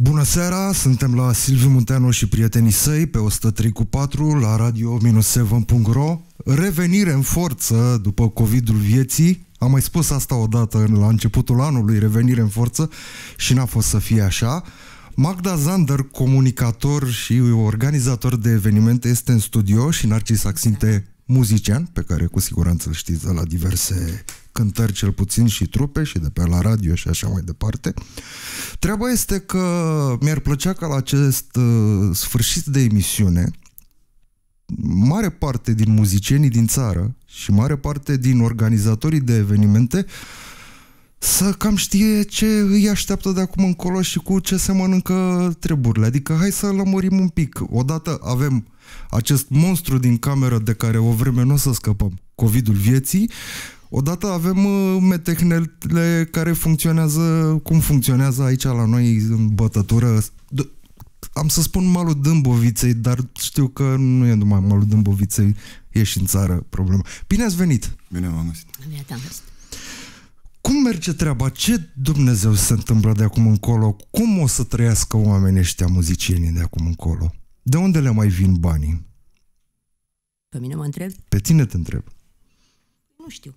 Bună seara, suntem la Silviu Munteanu și prietenii săi pe 103 cu 4 la radio-7.ro Revenire în forță după COVID-ul vieții Am mai spus asta odată la începutul anului, revenire în forță și n-a fost să fie așa Magda Zander, comunicator și organizator de evenimente, este în studio și Narcis Axinte, muzician, pe care cu siguranță îl știți de la diverse cântări cel puțin și trupe și de pe la radio și așa mai departe. Treaba este că mi-ar plăcea ca la acest uh, sfârșit de emisiune mare parte din muzicienii din țară și mare parte din organizatorii de evenimente să cam știe ce îi așteaptă de acum încolo și cu ce se mănâncă treburile. Adică hai să lămurim un pic. Odată avem acest monstru din cameră de care o vreme nu o să scăpăm, COVID-ul vieții, Odată avem uh, metehnele care funcționează cum funcționează aici la noi în bătătură. Am să spun malul Dâmboviței, dar știu că nu e numai malul Dâmboviței, e și în țară problema. Bine ați venit! Bine v-am găsit! Bine am găsit! Cum merge treaba? Ce Dumnezeu se întâmplă de acum încolo? Cum o să trăiască oamenii ăștia muzicienii de acum încolo? De unde le mai vin banii? Pe mine mă întreb? Pe tine te întreb. Nu știu.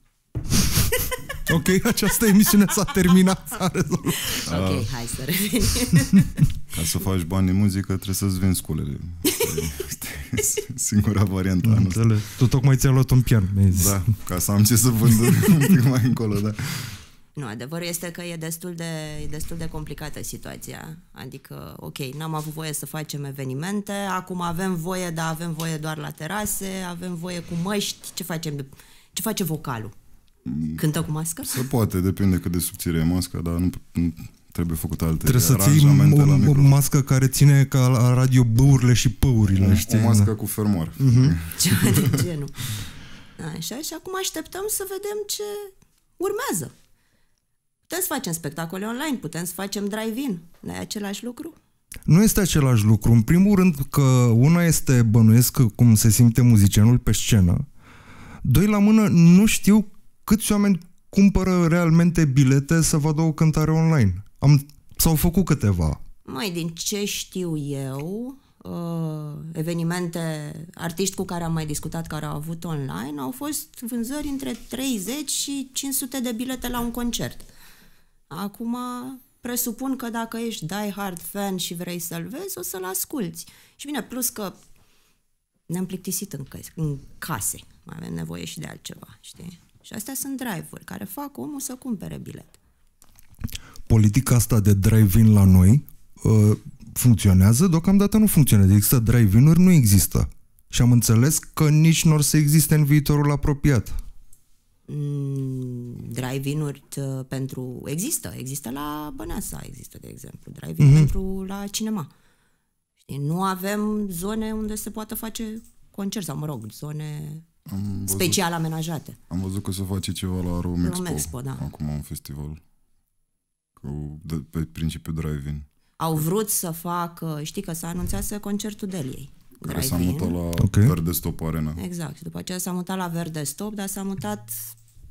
Ok, această emisiune s-a terminat, s-a rezolvat. Ok, uh, hai să revenim. Ca să faci bani în muzică, trebuie să-ți vinzi sculele. singura variantă a noastră. Tu tocmai ți-ai luat un pian, mi Da, ca să am ce să vând un pic mai încolo, da. Nu, adevărul este că e destul de, e destul de complicată situația. Adică, ok, n-am avut voie să facem evenimente, acum avem voie, dar avem voie doar la terase, avem voie cu măști, ce facem? Ce face vocalul? Cântă cu mască? Se poate, depinde cât de subțire e masca, dar nu, nu trebuie făcut alte Trebuie să ții o, la o mască care ține ca la radio băurile și păurile, o, știi? O mască da. cu fermoar. Mhm. Uh-huh. Ceva de genul. Așa, și acum așteptăm să vedem ce urmează. Putem să facem spectacole online, putem să facem drive-in. Nu e același lucru? Nu este același lucru. În primul rând că una este bănuiesc cum se simte muzicianul pe scenă. Doi la mână, nu știu câți oameni cumpără realmente bilete să vadă o cântare online? Am, s-au făcut câteva. Mai din ce știu eu, uh, evenimente, artiști cu care am mai discutat, care au avut online, au fost vânzări între 30 și 500 de bilete la un concert. Acum, presupun că dacă ești die-hard fan și vrei să-l vezi, o să-l asculți. Și bine, plus că ne-am plictisit în, case, în case. Mai avem nevoie și de altceva, știi? Și astea sunt drive-uri care fac omul să cumpere bilet. Politica asta de drive-in la noi uh, funcționează? Deocamdată nu funcționează. Există drive-in-uri? Nu există. Și am înțeles că nici nu or să existe în viitorul apropiat. Mm, drive-in-uri uh, pentru... Există. Există la Băneasa, există, de exemplu. Drive-in mm-hmm. pentru la cinema. Știi? Nu avem zone unde se poată face concert sau, mă rog, zone am văzut, special amenajate. Am văzut că se face ceva la Rome Expo, Expo da. acum un festival. Cu, de, pe principiu drive-in. Au vrut să facă, știi că s-a anunțat să concertul ei. Care s-a mutat la okay. Verde Stop Arena. Exact. După aceea s-a mutat la Verde Stop, dar s-a mutat...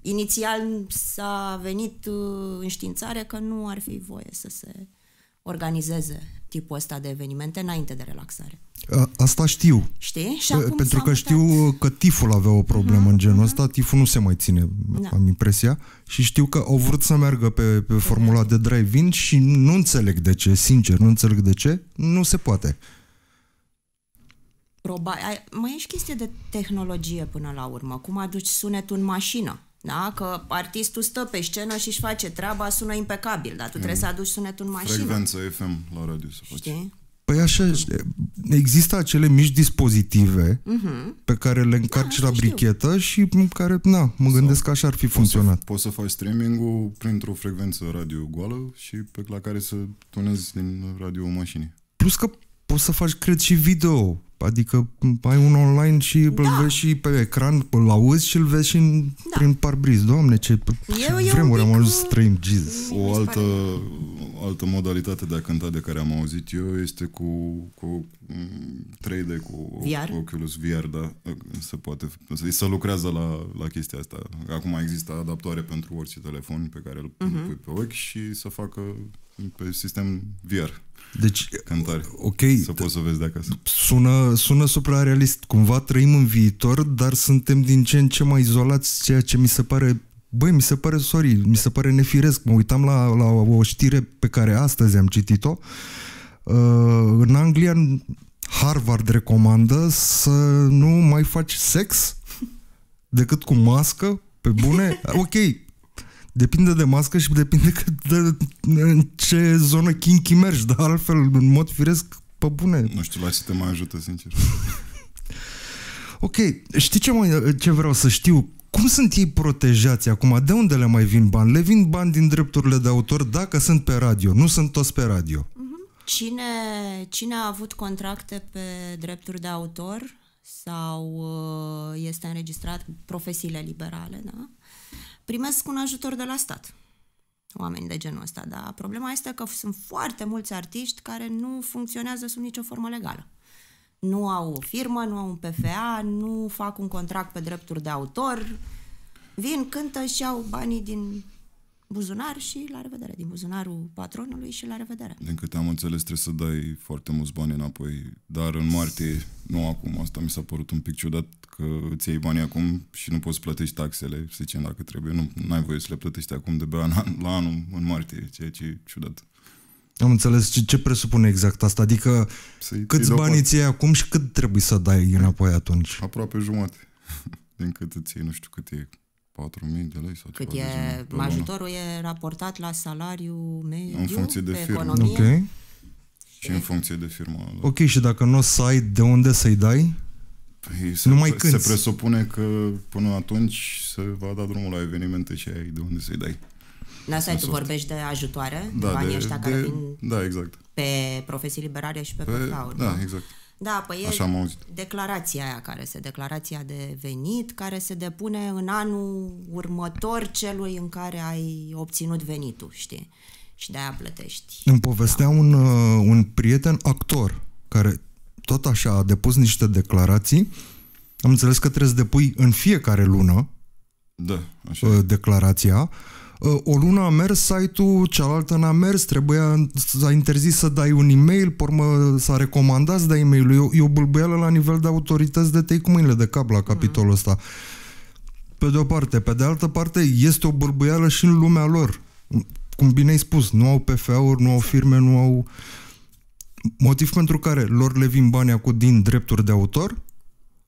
Inițial s-a venit uh, științare că nu ar fi voie să se organizeze tipul ăsta de evenimente înainte de relaxare. A, asta știu. Știi? Și acum Pentru că știu știu că tiful avea o problemă uh-huh, în mhm, genul mhm. ăsta, uh-huh. tiful nu se mai ține, da. am impresia, și știu că au vrut să meargă pe, pe formula de drive-in și nu înțeleg de ce, sincer, nu înțeleg de ce, nu se poate. Probabil, mai ești chestie de tehnologie până la urmă, cum aduci sunetul în mașină. Da? Că artistul stă pe scenă și își face treaba, sună impecabil, dar tu mm. trebuie să aduci sunetul în mașină. Frecvență FM la radio să faci. Știi? Păi așa, există acele mici dispozitive uh-huh. pe care le încarci da, la brichetă și care, na, mă gândesc că așa ar fi funcționat. Poți să, poți să faci streaming-ul printr-o frecvență radio goală și pe la care să tunezi din radio mașinii. Plus că poți să faci, cred, și video Adică ai un online și da. îl vezi și pe ecran, îl auzi și îl vezi și în, da. prin parbriz. Doamne, ce, ce vremuri pic... am ajuns trăim, Jesus. O altă altă modalitate de a cânta de care am auzit eu este cu, cu 3D, mm, cu VR? Oculus VR, da, se poate, se, lucrează la, la chestia asta. Acum există adaptoare pentru orice telefon pe care îl uh-huh. pui pe ochi și să facă pe sistem VR. Deci, Cântare. ok. Să da. poți să vezi de acasă. Sună, sună suprarealist. Cumva trăim în viitor, dar suntem din ce în ce mai izolați, ceea ce mi se pare Băi, mi se pare, sorry, mi se pare nefiresc. Mă uitam la, la o știre pe care astăzi am citit-o. Uh, în Anglia, Harvard recomandă să nu mai faci sex decât cu mască, pe bune. Ok, depinde de mască și depinde cât de în ce zonă kinky mergi, dar altfel, în mod firesc, pe bune. Nu știu la ce te mai ajută, sincer. ok, știi ce, mă, ce vreau să știu? Cum sunt ei protejați acum? De unde le mai vin bani? Le vin bani din drepturile de autor dacă sunt pe radio. Nu sunt toți pe radio. Mhm. Cine, cine a avut contracte pe drepturi de autor sau uh, este înregistrat profesiile liberale, da? primesc un ajutor de la stat oameni de genul ăsta, da. problema este că sunt foarte mulți artiști care nu funcționează sub nicio formă legală nu au o firmă, nu au un PFA, nu fac un contract pe drepturi de autor, vin, cântă și au banii din buzunar și la revedere, din buzunarul patronului și la revedere. Din câte am înțeles, trebuie să dai foarte mulți bani înapoi, dar în martie, nu acum, asta mi s-a părut un pic ciudat, că îți iei banii acum și nu poți plătești taxele, să zicem, dacă trebuie, nu ai voie să le plătești acum de pe an, la anul, în martie, ceea ce e ciudat. Am înțeles. Ce, ce presupune exact asta? Adică i câți bani ți acum și cât trebuie să dai înapoi atunci? Aproape jumate. Din cât îți iei, nu știu cât e. 4.000 de lei sau Cât e, genul, ajutorul e raportat la salariu mediu, în funcție de firmă. Economie. Okay. Și în funcție de firmă. Ok, și dacă nu o să ai, de unde să-i dai? Păi se, Numai când. Se presupune că până atunci se va da drumul la evenimente și ai de unde să-i dai. La da, site tu vorbești de ajutoare, da, banii de, ăștia de, care vin da, exact. pe profesii liberare și pe, pe Da, nu? exact. Da, păi Așa e declarația aia care se, declarația de venit, care se depune în anul următor celui în care ai obținut venitul, știi? Și de-aia plătești. Îmi povestea da. un, uh, un prieten actor care tot așa a depus niște declarații. Am înțeles că trebuie să depui în fiecare lună da, așa. Uh, declarația. Uh, o lună a mers site-ul, cealaltă n-a mers, trebuia, să a interzis să dai un e-mail, pormă s-a recomandat să dai e-mail-ul. E, o, e o la nivel de autorități de tei cu mâinile de cap la mm. capitolul ăsta. Pe de o parte. Pe de altă parte, este o bâlbâială și în lumea lor. Cum bine ai spus, nu au PFA-uri, nu au firme, nu au... Motiv pentru care lor le vin banii acum din drepturi de autor,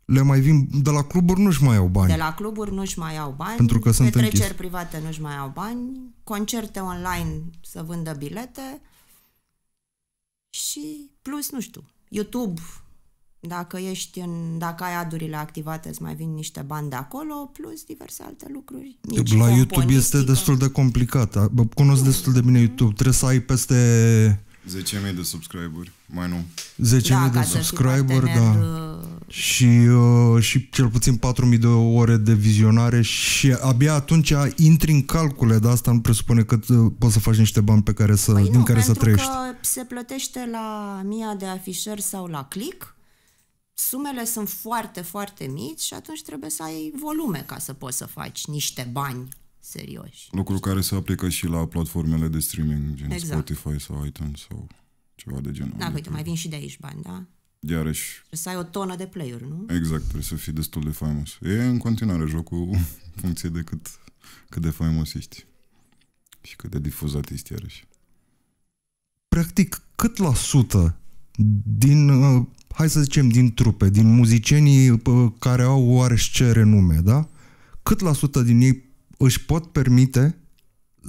le mai vin, de la cluburi nu-și mai au bani. De la cluburi nu-și mai au bani, pentru că sunt petreceri închis. private nu-și mai au bani, concerte online să vândă bilete și plus, nu știu, YouTube, dacă ești în, dacă ai adurile activate, îți mai vin niște bani de acolo, plus diverse alte lucruri. Nici la YouTube este destul de complicat. Cunosc destul de bine YouTube. Trebuie să ai peste 10.000 de subscriberi, mai nu. 10.000 da, de subscriberi, da. Uh, și, uh, și cel puțin 4.000 de ore de vizionare și abia atunci intri în calcule, dar asta nu presupune că uh, poți să faci niște bani pe care să, păi nu, din care să trăiești. Că se plătește la mia de afișări sau la click, sumele sunt foarte, foarte mici și atunci trebuie să ai volume ca să poți să faci niște bani serioși. Lucru care se aplică și la platformele de streaming, gen exact. Spotify sau iTunes sau ceva de genul. Da, uite, mai vin și de aici bani, da? iarăși... Trebuie să ai o tonă de player, nu? Exact, trebuie să fii destul de faimos. E în continuare jocul în funcție de cât, cât de faimos ești și cât de difuzat ești iarăși. Practic, cât la sută din, uh, hai să zicem, din trupe, din muzicienii uh, care au oareși ce renume, da? Cât la sută din ei își pot permite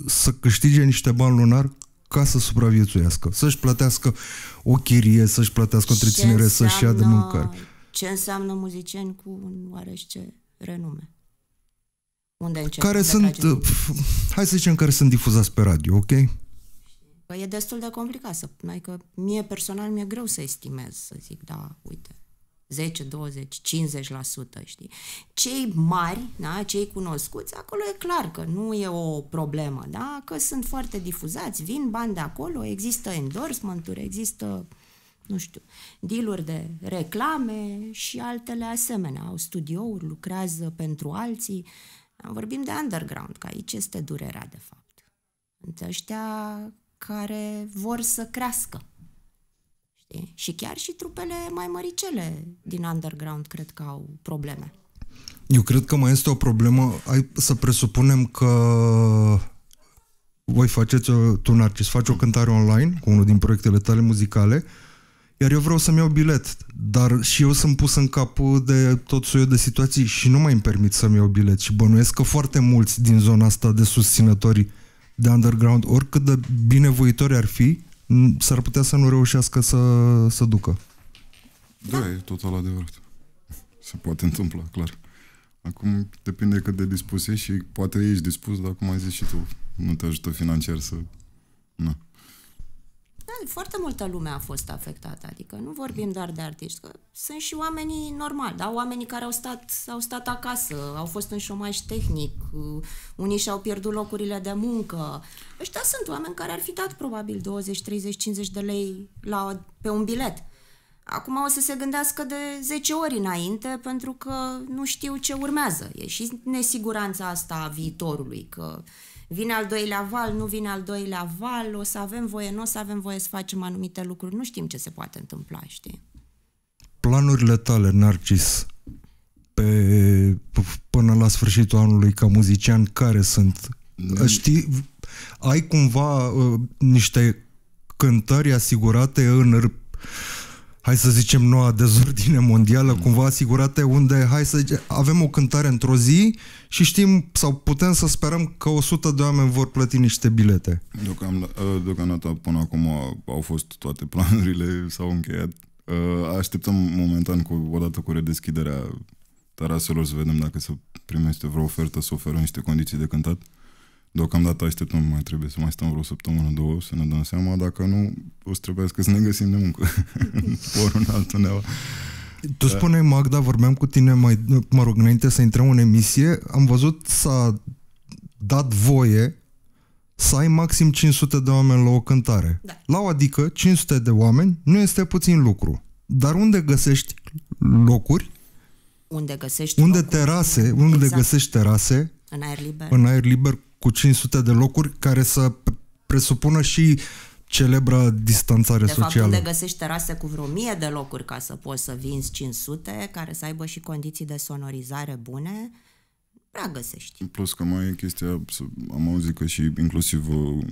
să câștige niște bani lunar ca să supraviețuiască, să-și plătească o chirie, să-și plătească o întreținere, să-și ia de mâncare. Ce înseamnă muzicieni cu un oarește renume? Unde încep? Care unde sunt, pf, hai să zicem, care sunt difuzați pe radio, ok? Păi e destul de complicat să, adică mie personal mi-e greu să estimez, să zic, da, uite, 10, 20, 50%, știi? Cei mari, da, cei cunoscuți, acolo e clar că nu e o problemă, da? Că sunt foarte difuzați, vin bani de acolo, există endorsement-uri, există nu știu, dealuri de reclame și altele asemenea. Au studiouri, lucrează pentru alții. Vorbim de underground, că aici este durerea, de fapt. Sunt ăștia care vor să crească Știi? Și chiar și trupele mai măricele din underground cred că au probleme. Eu cred că mai este o problemă, ai, să presupunem că voi faceți o, tu Narcis, faci o cântare online cu unul din proiectele tale muzicale, iar eu vreau să-mi iau bilet, dar și eu sunt pus în cap de tot soiul de situații și nu mai îmi permit să-mi iau bilet și bănuiesc că foarte mulți din zona asta de susținători de underground, oricât de binevoitori ar fi, s-ar putea să nu reușească să, să ducă. Da, da, e total adevărat. Se poate întâmpla, clar. Acum depinde cât de dispus ești și poate ești dispus, dar cum ai zis și tu, nu te ajută financiar să... Nu. Da, foarte multă lume a fost afectată, adică nu vorbim doar de artiști, că sunt și oamenii normali, da? oamenii care au stat, au stat acasă, au fost în șomaj tehnic, unii și-au pierdut locurile de muncă. Ăștia sunt oameni care ar fi dat probabil 20, 30, 50 de lei la, pe un bilet. Acum o să se gândească de 10 ori înainte pentru că nu știu ce urmează. E și nesiguranța asta a viitorului, că vine al doilea val, nu vine al doilea val, o să avem voie, nu o să avem voie să facem anumite lucruri, nu știm ce se poate întâmpla, știi? Planurile tale, Narcis, pe, până la sfârșitul anului ca muzician, care sunt? Știi, ai cumva uh, niște cântări asigurate în hai să zicem, noua dezordine mondială, mm. cumva asigurate, unde hai să avem o cântare într-o zi și știm sau putem să sperăm că 100 de oameni vor plăti niște bilete. Deocamdată, ă, deocamdată până acum au fost toate planurile, s-au încheiat. Ă, așteptăm momentan, cu, odată cu redeschiderea taraselor, să vedem dacă se primește vreo ofertă, să oferă niște condiții de cântat. Uh, Deocamdată așteptăm, mai trebuie să mai stăm vreo săptămână, două, să ne dăm seama. Dacă nu, o să trebuiască să ne găsim de muncă. Ori un altundeva. Tu da. spune, Magda, vorbeam cu tine mai, mă rog, înainte să intrăm în emisie, am văzut s-a dat voie să ai maxim 500 de oameni la o cântare. Da. La o adică 500 de oameni nu este puțin lucru. Dar unde găsești locuri? Unde găsești Unde locuri? terase, unde exact. găsești terase? În aer liber. În aer liber cu 500 de locuri care să presupună și celebra distanțare de socială. De fapt, unde găsești terase cu vreo mie de locuri ca să poți să vinzi 500, care să aibă și condiții de sonorizare bune, prea găsești. Plus că mai e chestia, am auzit că și inclusiv uh,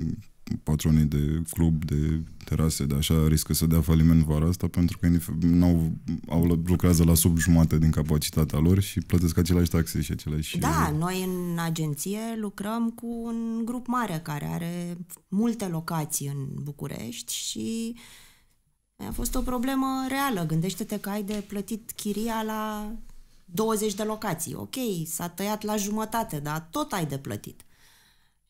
patronii de club, de terase, de așa, riscă să dea faliment vara asta pentru că n-au, au, lucrează la sub jumate din capacitatea lor și plătesc aceleași taxe și aceleași... Da, noi în agenție lucrăm cu un grup mare care are multe locații în București și a fost o problemă reală. Gândește-te că ai de plătit chiria la 20 de locații. Ok, s-a tăiat la jumătate, dar tot ai de plătit.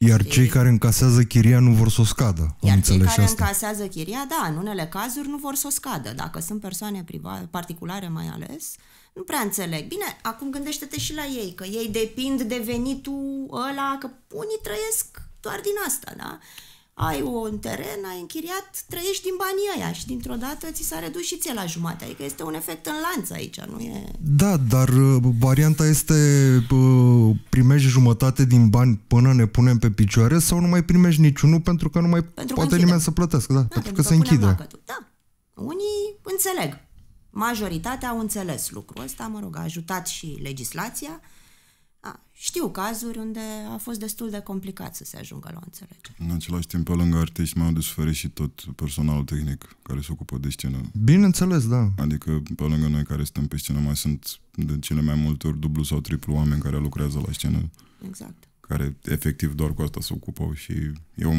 Iar cei care încasează chiria nu vor să o scadă. Iar cei care asta. încasează chiria, da, în unele cazuri nu vor să o scadă. Dacă sunt persoane private, particulare mai ales, nu prea înțeleg. Bine, acum gândește-te și la ei, că ei depind de venitul ăla, că unii trăiesc doar din asta, da? ai un teren, ai închiriat, trăiești din banii aia și dintr-o dată ți s-a redus și ție la jumate. Adică este un efect în lanț aici, nu e... Da, dar uh, varianta este uh, primești jumătate din bani până ne punem pe picioare sau nu mai primești niciunul pentru că nu mai pentru poate că nimeni să plătească, da, da pentru, pentru că, că se închide. Da, unii înțeleg. Majoritatea au înțeles lucrul ăsta, mă rog, a ajutat și legislația, a, știu cazuri unde a fost destul de complicat să se ajungă la o înțelegere. În același timp, pe lângă artiști, mai au de suferit și tot personalul tehnic care se ocupă de scenă. Bineînțeles, da. Adică, pe lângă noi care stăm pe scenă, mai sunt de cele mai multe ori dublu sau triplu oameni care lucrează la scenă. Exact. Care efectiv doar cu asta se ocupau și eu,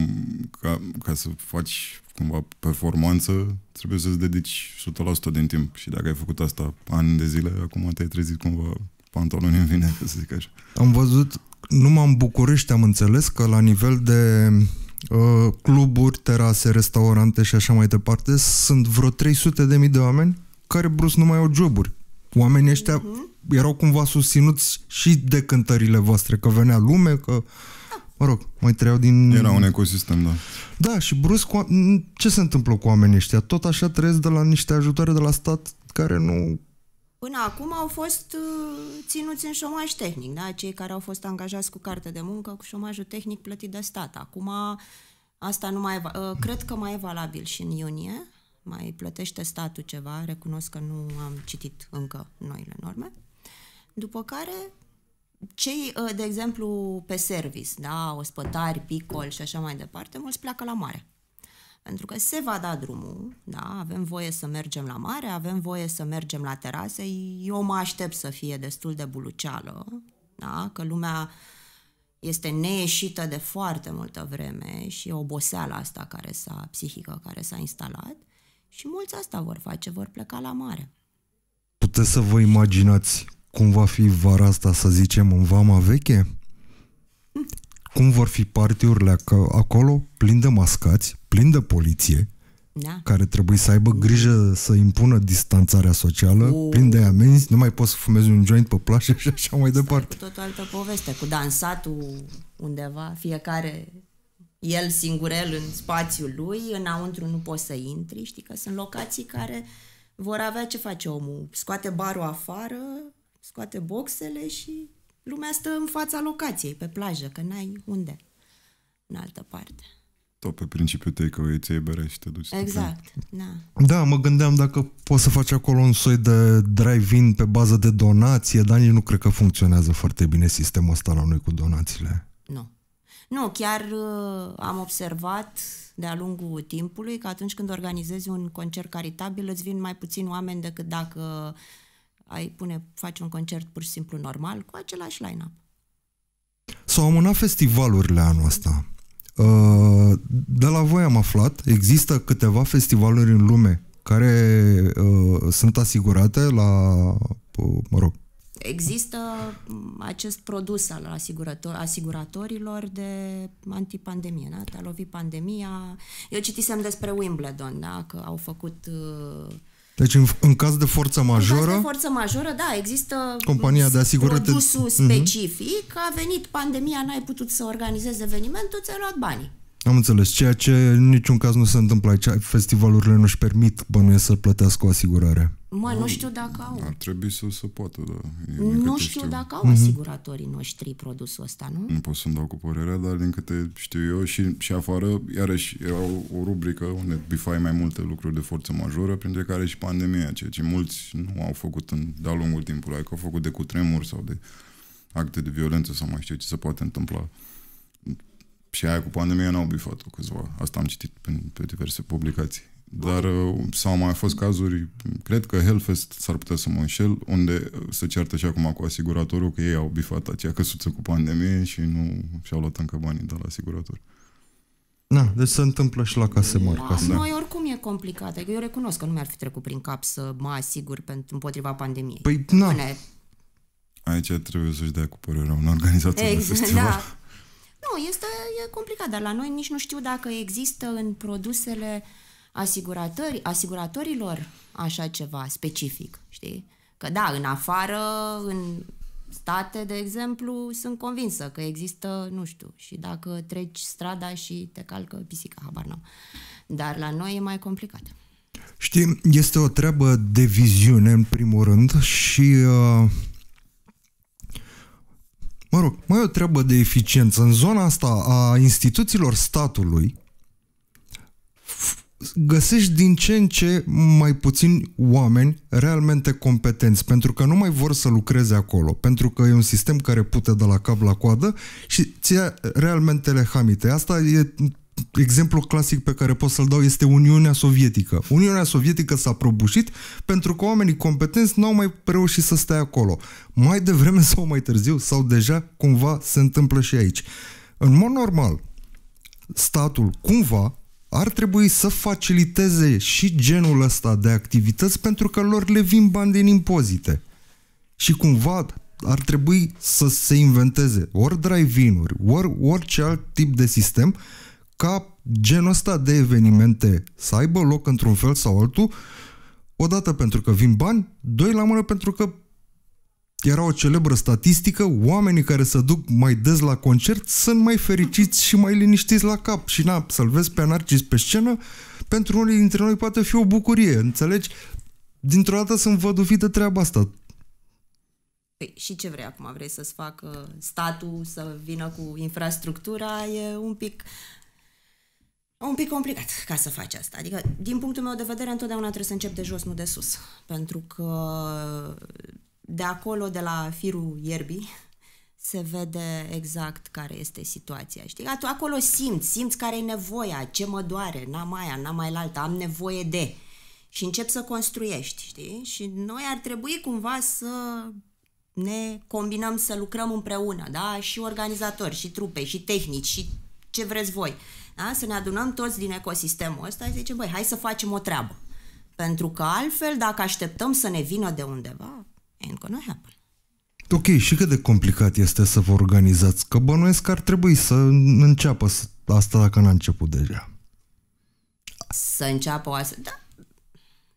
ca, ca să faci cumva performanță, trebuie să-ți dedici 100% din timp și dacă ai făcut asta ani de zile, acum te-ai trezit cumva pantaloni în vine, să zic așa. Am văzut, numai în București am înțeles că la nivel de uh, cluburi, terase, restaurante și așa mai departe, sunt vreo 300 de mii de oameni care brusc nu mai au joburi. Oamenii ăștia uh-huh. erau cumva susținuți și de cântările voastre, că venea lume, că mă rog, mai trăiau din... Era un ecosistem, da. Da, și brusc, ce se întâmplă cu oamenii ăștia? Tot așa trăiesc de la niște ajutoare de la stat care nu Până acum au fost uh, ținuți în șomaj tehnic, da? cei care au fost angajați cu carte de muncă, cu șomajul tehnic plătit de stat. Acum asta nu mai e, uh, cred că mai e valabil și în iunie, mai plătește statul ceva, recunosc că nu am citit încă noile norme. După care, cei, uh, de exemplu, pe service, da, ospătari, picol și așa mai departe, mulți pleacă la mare. Pentru că se va da drumul, da? avem voie să mergem la mare, avem voie să mergem la terase, eu mă aștept să fie destul de buluceală, da? că lumea este neieșită de foarte multă vreme și e oboseala asta care s-a, psihică care s-a instalat și mulți asta vor face, vor pleca la mare. Puteți să vă imaginați cum va fi vara asta, să zicem, în vama veche? Mm. Cum vor fi partiurile acolo, plin de mascați, plin de poliție, da. care trebuie să aibă grijă să impună distanțarea socială, cu... plin de amenzi, nu mai poți să fumezi un joint pe plajă și așa mai departe. Cu tot o altă poveste, cu dansatul undeva, fiecare el singurel în spațiul lui, înăuntru nu poți să intri, știi că sunt locații care vor avea ce face omul, scoate barul afară, scoate boxele și lumea stă în fața locației, pe plajă, că n-ai unde în altă parte tot pe principiul tău că ți iei bere și te duci. Exact, da. Da, mă gândeam dacă poți să faci acolo un soi de drive-in pe bază de donație, dar nici nu cred că funcționează foarte bine sistemul ăsta la noi cu donațiile. Nu. Nu, chiar uh, am observat de-a lungul timpului că atunci când organizezi un concert caritabil îți vin mai puțin oameni decât dacă ai pune, faci un concert pur și simplu normal cu același line-up. S-au amânat festivalurile anul ăsta. Uh, de la voi am aflat, există câteva festivaluri în lume care uh, sunt asigurate la, uh, mă rog, Există mm, acest produs al asigurator, asiguratorilor de antipandemie, da? Te-a lovit pandemia. Eu citisem despre Wimbledon, da? Că au făcut uh, deci în, în caz de forță majoră... În caz de forță majoră, da, există compania de asigurări produsul mhm. specific, uh-huh. a venit pandemia, n-ai putut să organizezi evenimentul, ți-ai luat banii. Am înțeles, ceea ce în niciun caz nu se întâmplă aici. Festivalurile nu-și permit bănuiesc să plătească o asigurare. Mă, nu știu dacă au. Ar trebui să se poată, da. nu știu, știu dacă au mhm. asiguratorii noștri produsul ăsta, nu? Nu pot să-mi dau cu părerea, dar din câte știu eu și, și afară, iarăși, era o, o rubrică unde bifai mai multe lucruri de forță majoră, printre care și pandemia, ceea ce mulți nu au făcut în, de-a lungul timpului, adică au făcut de cutremur sau de acte de violență sau mai știu ce se poate întâmpla. Și aia cu pandemia n-au bifat-o câțiva. Asta am citit pe, pe diverse publicații. Dar uh, s au mai fost cazuri, cred că Hellfest s-ar putea să mă înșel, unde uh, se ceartă și acum cu asiguratorul că ei au bifat acea căsuță cu pandemie și nu și-au luat încă banii de la asigurator. Da, deci se întâmplă și la case mari. Da, case. Noi oricum e complicat. Adică eu recunosc că nu mi-ar fi trecut prin cap să mă asigur pentru împotriva pandemiei. Păi, na. Până... Aici trebuie să-și dea cu părerea un organizator exact, de festival. Da. Nu, este e complicat, dar la noi nici nu știu dacă există în produsele uh, asigurători asiguratorilor așa ceva specific, știi? Că da, în afară, în state, de exemplu, sunt convinsă că există, nu știu, și dacă treci strada și te calcă pisica, habar n-am. Dar la noi e mai complicat. Știi, este o treabă de viziune, în primul rând, și uh, mă rog, mai e o treabă de eficiență. În zona asta a instituțiilor statului, găsești din ce în ce mai puțini oameni realmente competenți, pentru că nu mai vor să lucreze acolo, pentru că e un sistem care pute de la cap la coadă și ți ia realmente lehamite. Asta e exemplu clasic pe care pot să-l dau este Uniunea Sovietică. Uniunea Sovietică s-a prăbușit pentru că oamenii competenți n-au mai reușit să stea acolo. Mai devreme sau mai târziu, sau deja cumva se întâmplă și aici. În mod normal, statul cumva ar trebui să faciliteze și genul ăsta de activități pentru că lor le vin bani din impozite. Și cumva ar trebui să se inventeze ori drive-in-uri, ori orice alt tip de sistem ca genul ăsta de evenimente să aibă loc într-un fel sau altul, odată pentru că vin bani, doi la mână pentru că era o celebră statistică, oamenii care se duc mai des la concert sunt mai fericiți și mai liniștiți la cap. Și na, să-l vezi pe anarcis pe scenă, pentru unii dintre noi poate fi o bucurie, înțelegi? Dintr-o dată sunt văduvit de treaba asta. Păi, și ce vrei acum? Vrei să-ți facă statul, să vină cu infrastructura? E un pic un pic complicat ca să faci asta. Adică, din punctul meu de vedere, întotdeauna trebuie să încep de jos, nu de sus. Pentru că de acolo, de la firul ierbii, se vede exact care este situația. Știi? Acolo simți, simți care e nevoia, ce mă doare, n-am aia, n-am mai la alta, am nevoie de. Și încep să construiești, știi? Și noi ar trebui cumva să ne combinăm să lucrăm împreună, da? Și organizatori, și trupe, și tehnici, și ce vreți voi. Da? Să ne adunăm toți din ecosistemul ăsta și zicem, băi, hai să facem o treabă. Pentru că altfel, dacă așteptăm să ne vină de undeva, ain't gonna happen. Ok, și cât de complicat este să vă organizați? Că bănuiesc că ar trebui să înceapă asta dacă n-a început deja. Să înceapă o asta... Da,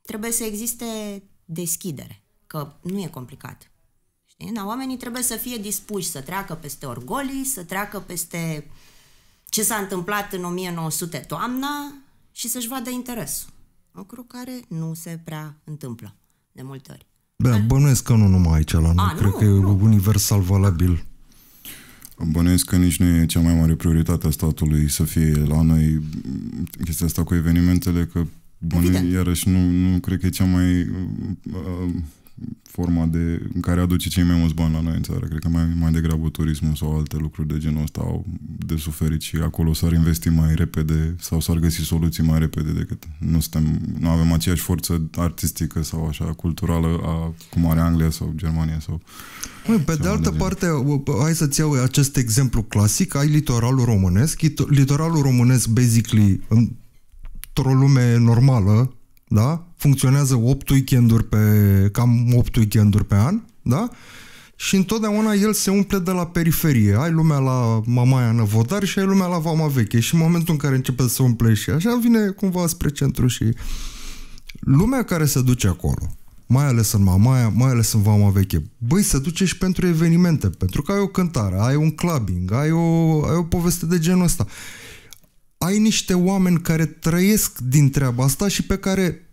trebuie să existe deschidere, că nu e complicat. Știi? Da, oamenii trebuie să fie dispuși să treacă peste orgolii, să treacă peste ce s-a întâmplat în 1900 toamna și să-și vadă interesul. Lucru care nu se prea întâmplă de multe ori. Da, ah. bănuiesc că nu numai aici la noi. A, ah, Cred nu, că e nu. universal valabil. Bănuiesc că nici nu e cea mai mare prioritate a statului să fie la noi chestia asta cu evenimentele, că bănuiesc, iarăși nu, nu cred că e cea mai uh, uh forma de, în care aduce cei mai mulți bani la noi în țară. Cred că mai, mai degrabă turismul sau alte lucruri de genul ăsta au de suferit și acolo s-ar investi mai repede sau s-ar găsi soluții mai repede decât nu, suntem, nu avem aceeași forță artistică sau așa, culturală a, cum are Anglia sau Germania sau... Măi, pe de altă de parte, hai să-ți iau acest exemplu clasic, ai litoralul românesc, litoralul românesc basically într-o lume normală, da? funcționează 8 weekenduri pe, cam 8 weekenduri pe an, da? Și întotdeauna el se umple de la periferie. Ai lumea la Mamaia Năvodar și ai lumea la Vama Veche. Și în momentul în care începe să se umple și așa, vine cumva spre centru și... Lumea care se duce acolo, mai ales în Mamaia, mai ales în Vama Veche. Băi, se duce și pentru evenimente, pentru că ai o cântare, ai un clubbing, ai o, ai o poveste de genul ăsta. Ai niște oameni care trăiesc din treaba asta și pe care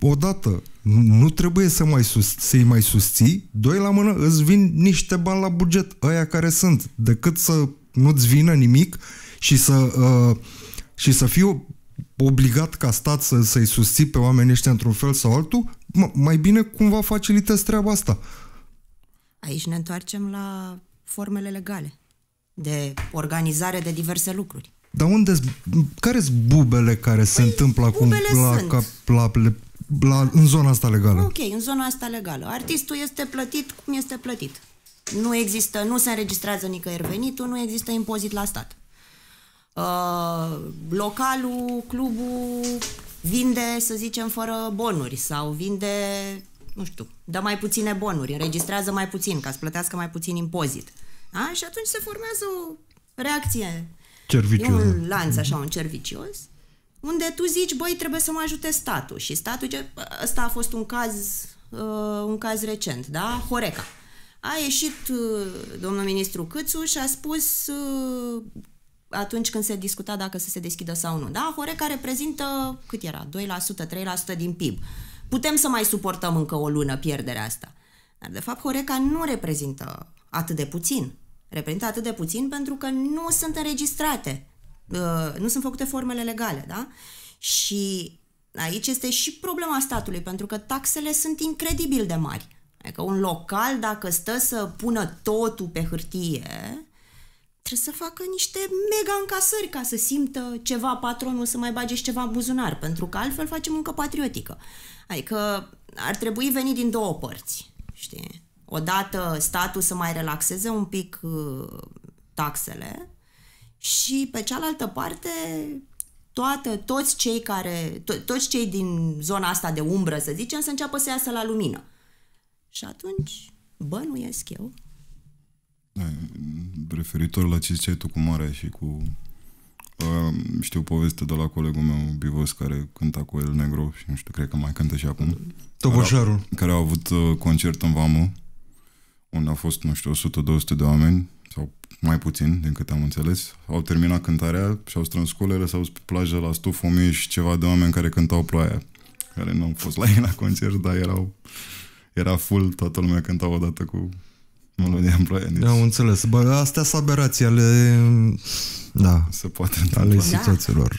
odată, nu trebuie să mai sus, să-i mai susții, doi la mână îți vin niște bani la buget, aia care sunt, decât să nu-ți vină nimic și să, uh, și să fiu obligat ca stat să, să-i susții pe oamenii ăștia într-un fel sau altul, mai bine cumva facilitezi treaba asta. Aici ne întoarcem la formele legale de organizare de diverse lucruri. Dar unde care sunt bubele care păi, se întâmplă acum la, sunt. Cap, la la, în zona asta legală. Ok, în zona asta legală. Artistul este plătit cum este plătit. Nu există, nu se înregistrează nicăieri venitul, nu există impozit la stat. Uh, localul, clubul vinde, să zicem, fără bonuri sau vinde, nu știu, dă mai puține bonuri, înregistrează mai puțin ca să plătească mai puțin impozit. Da? Și atunci se formează o reacție. Cervicios. E un lanț așa, un cervicios unde tu zici, băi, trebuie să mă ajute statul. Și statul ce... ăsta a fost un caz, uh, un caz recent, da? Horeca. A ieșit uh, domnul ministru Câțu și a spus uh, atunci când se discuta dacă să se deschidă sau nu. Da? Horeca reprezintă, cât era, 2%, 3% din PIB. Putem să mai suportăm încă o lună pierderea asta. Dar, de fapt, Horeca nu reprezintă atât de puțin. Reprezintă atât de puțin pentru că nu sunt înregistrate Uh, nu sunt făcute formele legale, da? Și aici este și problema statului, pentru că taxele sunt incredibil de mari. Adică un local, dacă stă să pună totul pe hârtie, trebuie să facă niște mega încasări ca să simtă ceva patronul să mai bage și ceva în buzunar, pentru că altfel face muncă patriotică. Adică ar trebui venit din două părți, știi? Odată statul să mai relaxeze un pic uh, taxele, și pe cealaltă parte toată, toți cei care, to- toți cei din zona asta de umbră, să zicem, să înceapă să iasă la lumină. Și atunci bănuiesc eu. Da, referitor la ce ziceai tu cu Marea și cu... Uh, știu poveste de la colegul meu, Bivos, care cânta cu El Negro și nu știu, cred că mai cântă și acum. Toboșarul. Care, a, care a avut uh, concert în Vamă, unde a fost, nu știu, 100-200 de oameni mai puțin din câte am înțeles. Au terminat cântarea și au strâns colele, s-au pe plajă la stuf, o mie și ceva de oameni care cântau ploaia, care nu au fost la ei la concert, dar erau, era full, toată lumea cânta odată cu melodia în ploaia. Deci... Am înțeles. Bă, astea sunt aberații ale... Da. Se poate întâmpla. Ale situațiilor.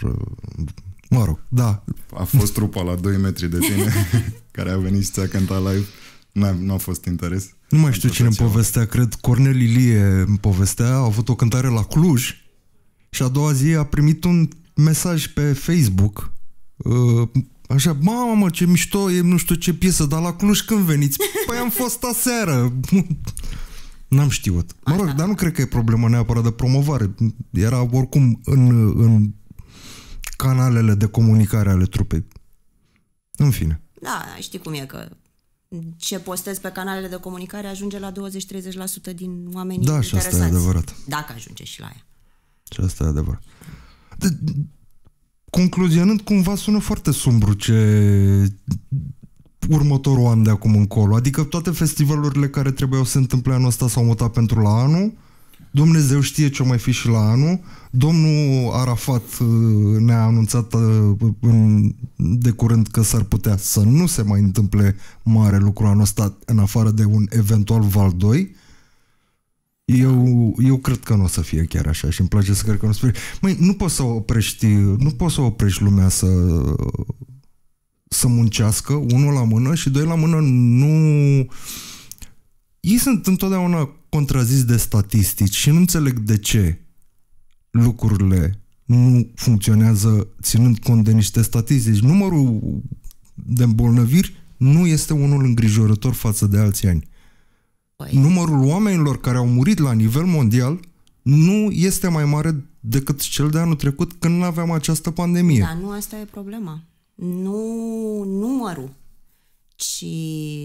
Da. Mă rog, da. A fost trupa la 2 metri de tine care a venit și ți-a cântat live. Nu a fost interes. Nu mai știu cine îmi povestea, cred Cornel Ilie îmi povestea, a avut o cântare la Cluj și a doua zi a primit un mesaj pe Facebook uh, Așa, mamă, ce mișto e, nu știu ce piesă, dar la Cluj când veniți? Păi am fost aseară. N-am știut. Mă rog, dar nu cred că e problema neapărat de promovare. Era oricum în, în canalele de comunicare ale trupei. În fine. Da, știi cum e că ce postez pe canalele de comunicare ajunge la 20-30% din oamenii Da, și asta e adevărat. Dacă ajunge și la ea. Și asta e adevărat. De, concluzionând, cumva sună foarte sumbru ce următorul an de acum încolo. Adică toate festivalurile care trebuiau să se întâmple anul ăsta s-au mutat pentru la anul. Dumnezeu știe ce o mai fi și la anul. Domnul Arafat uh, ne-a anunțat uh, de curând că s-ar putea să nu se mai întâmple mare lucru anul ăsta în afară de un eventual val 2. Eu, eu cred că nu o să fie chiar așa și îmi place să cred că nu o să fie. Măi, nu poți să oprești, nu poți să oprești lumea să să muncească, unul la mână și doi la mână nu... Ei sunt întotdeauna contrazis de statistici și nu înțeleg de ce lucrurile nu funcționează ținând cont de niște statistici. Numărul de îmbolnăviri nu este unul îngrijorător față de alții ani. Păi. Numărul oamenilor care au murit la nivel mondial nu este mai mare decât cel de anul trecut când nu aveam această pandemie. Da, nu asta e problema. Nu numărul, ci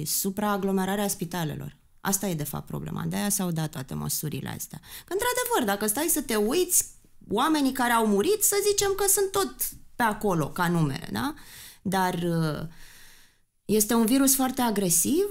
supraaglomerarea spitalelor. Asta e de fapt problema. De aia s-au dat toate măsurile astea. Că într-adevăr, dacă stai să te uiți, oamenii care au murit, să zicem că sunt tot pe acolo, ca numere, da? Dar uh, este un virus foarte agresiv,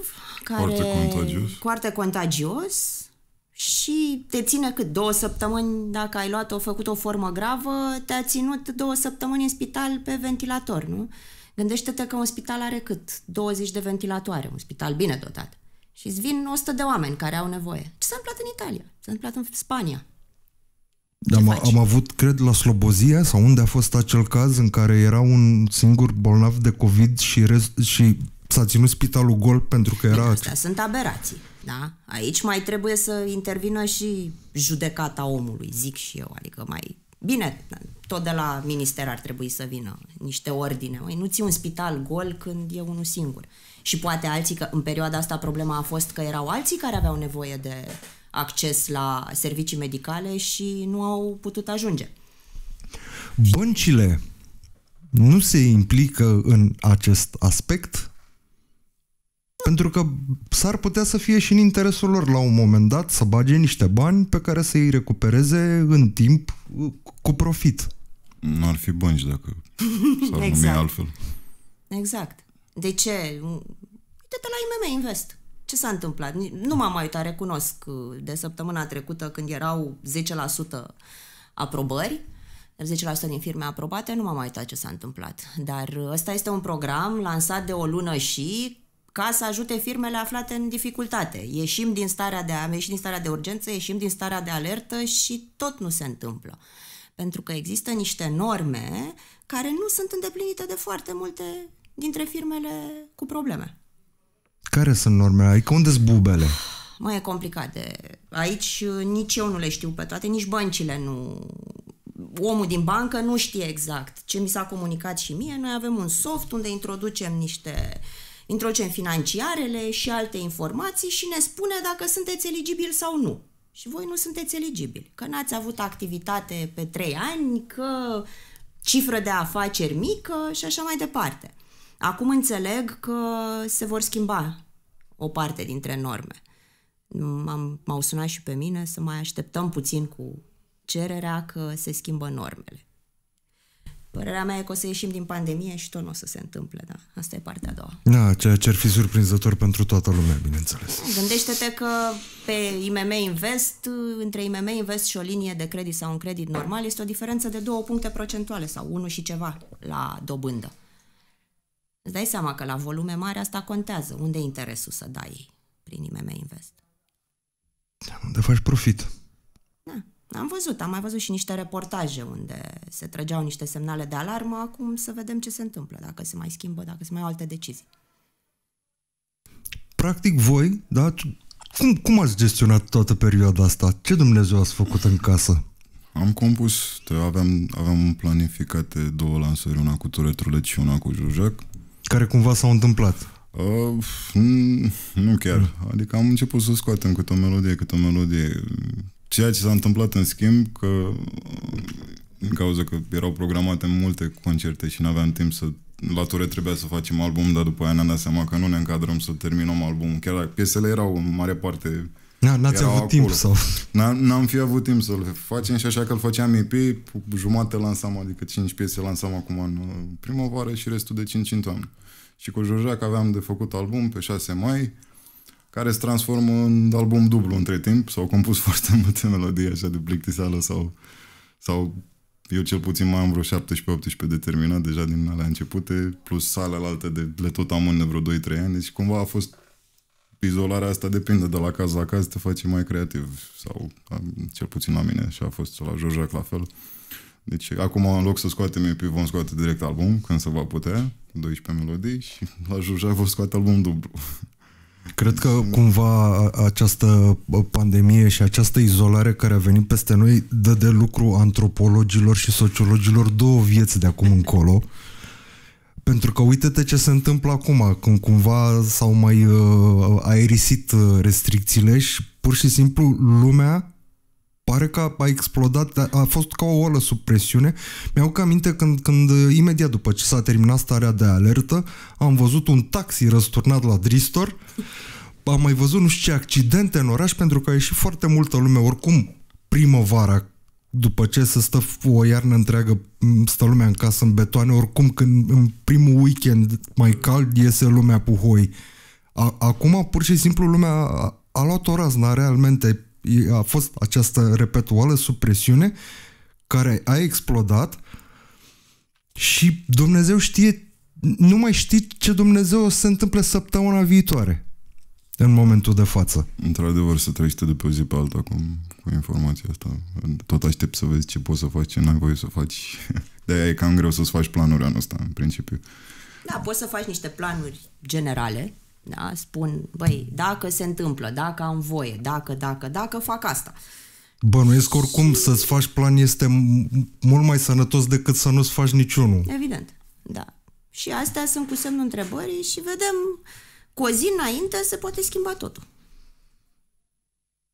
care foarte contagios, foarte contagios și te ține cât două săptămâni, dacă ai luat-o, făcut o formă gravă, te-a ținut două săptămâni în spital pe ventilator, nu? Gândește-te că un spital are cât? 20 de ventilatoare, un spital bine dotat. Și îți vin 100 de oameni care au nevoie. Ce s-a întâmplat în Italia? Ce s-a întâmplat în Spania? Am, am avut, cred, la Slobozia sau unde a fost acel caz în care era un singur bolnav de COVID și, rest, și s-a ținut spitalul gol pentru că era... Bine, astea sunt aberații, da? Aici mai trebuie să intervină și judecata omului, zic și eu, adică mai... Bine, tot de la minister ar trebui să vină niște ordine. Mai nu ții un spital gol când e unul singur. Și poate alții, că în perioada asta problema a fost că erau alții care aveau nevoie de acces la servicii medicale și nu au putut ajunge. Băncile nu se implică în acest aspect? Pentru că s-ar putea să fie și în interesul lor la un moment dat să bage niște bani pe care să-i recupereze în timp uh, cu profit. Nu ar fi bănci dacă s-ar exact. numi altfel. Exact. De ce? Uite-te la IMM Invest ce s-a întâmplat? Nu m-am mai uitat, recunosc, uh, de săptămâna trecută când erau 10% aprobări, 10% din firme aprobate, nu m-am mai uitat ce s-a întâmplat. Dar uh, ăsta este un program lansat de o lună și ca să ajute firmele aflate în dificultate. Ieșim din starea de, am ieșit din starea de urgență, ieșim din starea de alertă și tot nu se întâmplă. Pentru că există niște norme care nu sunt îndeplinite de foarte multe dintre firmele cu probleme. Care sunt normele? Adică unde sunt bubele? Mă, e complicat de... Aici nici eu nu le știu pe toate, nici băncile nu... Omul din bancă nu știe exact ce mi s-a comunicat și mie. Noi avem un soft unde introducem niște introducem financiarele și alte informații și ne spune dacă sunteți eligibil sau nu. Și voi nu sunteți eligibili, că n-ați avut activitate pe trei ani, că cifră de afaceri mică și așa mai departe. Acum înțeleg că se vor schimba o parte dintre norme. M-am, m-au sunat și pe mine să mai așteptăm puțin cu cererea că se schimbă normele. Părerea mea e că o să ieșim din pandemie și tot nu o să se întâmple, da. Asta e partea a doua. Da, ceea ce ar fi surprinzător pentru toată lumea, bineînțeles. Gândește-te că pe IMM Invest, între IMM Invest și o linie de credit sau un credit normal, este o diferență de două puncte procentuale sau unul și ceva la dobândă. Îți dai seama că la volume mare asta contează. Unde e interesul să dai prin IMM Invest? Da, unde faci profit. Da. Am văzut, am mai văzut și niște reportaje unde se trăgeau niște semnale de alarmă, acum să vedem ce se întâmplă, dacă se mai schimbă, dacă se mai au alte decizii. Practic voi, da, cum, cum ați gestionat toată perioada asta? Ce Dumnezeu ați făcut în casă? Am compus, aveam, aveam planificate două lansări, una cu Turetrulec și una cu Jujac. Care cumva s-au întâmplat. Uh, nu chiar. Adică am început să scoatem câte o melodie, câte o melodie. Ceea ce s-a întâmplat în schimb, că din cauza că erau programate multe concerte și nu aveam timp să la ture trebuia să facem album, dar după aia ne-am dat seama că nu ne încadrăm să terminăm albumul. Chiar dacă piesele erau în mare parte uh, da, n-ați avut acolo. timp sau... N-am fi avut timp să-l facem și așa că îl făceam EP, jumate lansam, adică 5 piese lansam acum în uh, primăvară și restul de 5 în toamnă. Și cu Jojac aveam de făcut album pe 6 mai, care se transformă în album dublu între timp. S-au compus foarte multe melodii așa de plictiseală sau, sau eu cel puțin mai am vreo 17-18 de terminat deja din alea începute, plus sala alte de le tot am în vreo 2-3 ani, deci cumva a fost izolarea asta depinde de la caz la caz, te face mai creativ sau cel puțin la mine și a fost la Jojac la fel. Deci acum în loc să scoatem EP vom scoate direct album când se va putea, 12 melodii și la Jojac vom scoate album dublu. Cred că cumva această pandemie și această izolare care a venit peste noi dă de lucru antropologilor și sociologilor două vieți de acum încolo pentru că uite-te ce se întâmplă acum, când cumva s-au mai uh, aerisit uh, restricțiile și pur și simplu lumea pare că a explodat, a fost ca o oală sub presiune. Mi-au că aminte când, când, uh, imediat după ce s-a terminat starea de alertă, am văzut un taxi răsturnat la Dristor, am mai văzut nu știu ce accidente în oraș pentru că a ieșit foarte multă lume oricum primăvara după ce se stă o iarnă întreagă, stă lumea în casă în betoane, oricum când în primul weekend mai cald iese lumea puhoi. A, acum pur și simplu lumea a, a luat o razna realmente. A fost această repetuală supresiune care a explodat și Dumnezeu știe, nu mai știi ce Dumnezeu o să se întâmple săptămâna viitoare în momentul de față. Într-adevăr, se trăiește de pe o zi pe alta acum cu informația asta. Tot aștept să vezi ce poți să faci, ce n-ai voie să faci. de e cam greu să-ți faci planuri anul ăsta, în principiu. Da, poți să faci niște planuri generale, da? spun, băi, dacă se întâmplă, dacă am voie, dacă, dacă, dacă, fac asta. Bănuiesc oricum și... să-ți faci plan este mult mai sănătos decât să nu-ți faci niciunul. Evident, da. Și astea sunt cu semnul întrebării și vedem cu o zi înainte se poate schimba totul.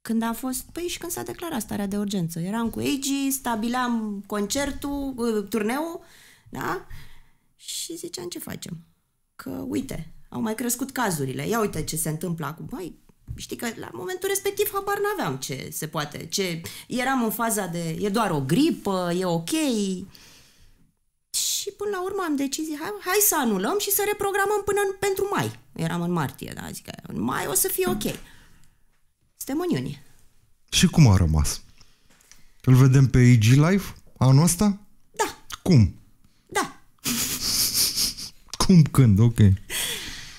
Când a fost, păi și când s-a declarat starea de urgență. Eram cu Eiji, stabileam concertul, uh, turneul, da? Și ziceam ce facem. Că uite, au mai crescut cazurile, ia uite ce se întâmplă acum. Băi, știi că la momentul respectiv habar n-aveam ce se poate, ce... Eram în faza de, e doar o gripă, e ok. Și până la urmă am decis, hai, hai să anulăm și să reprogramăm până în, pentru mai. Eram în martie, da, zic, în mai o să fie ok. Suntem în iunie. Și cum a rămas? Îl vedem pe IG Live anul ăsta? Da. Cum? Da. cum, când, ok.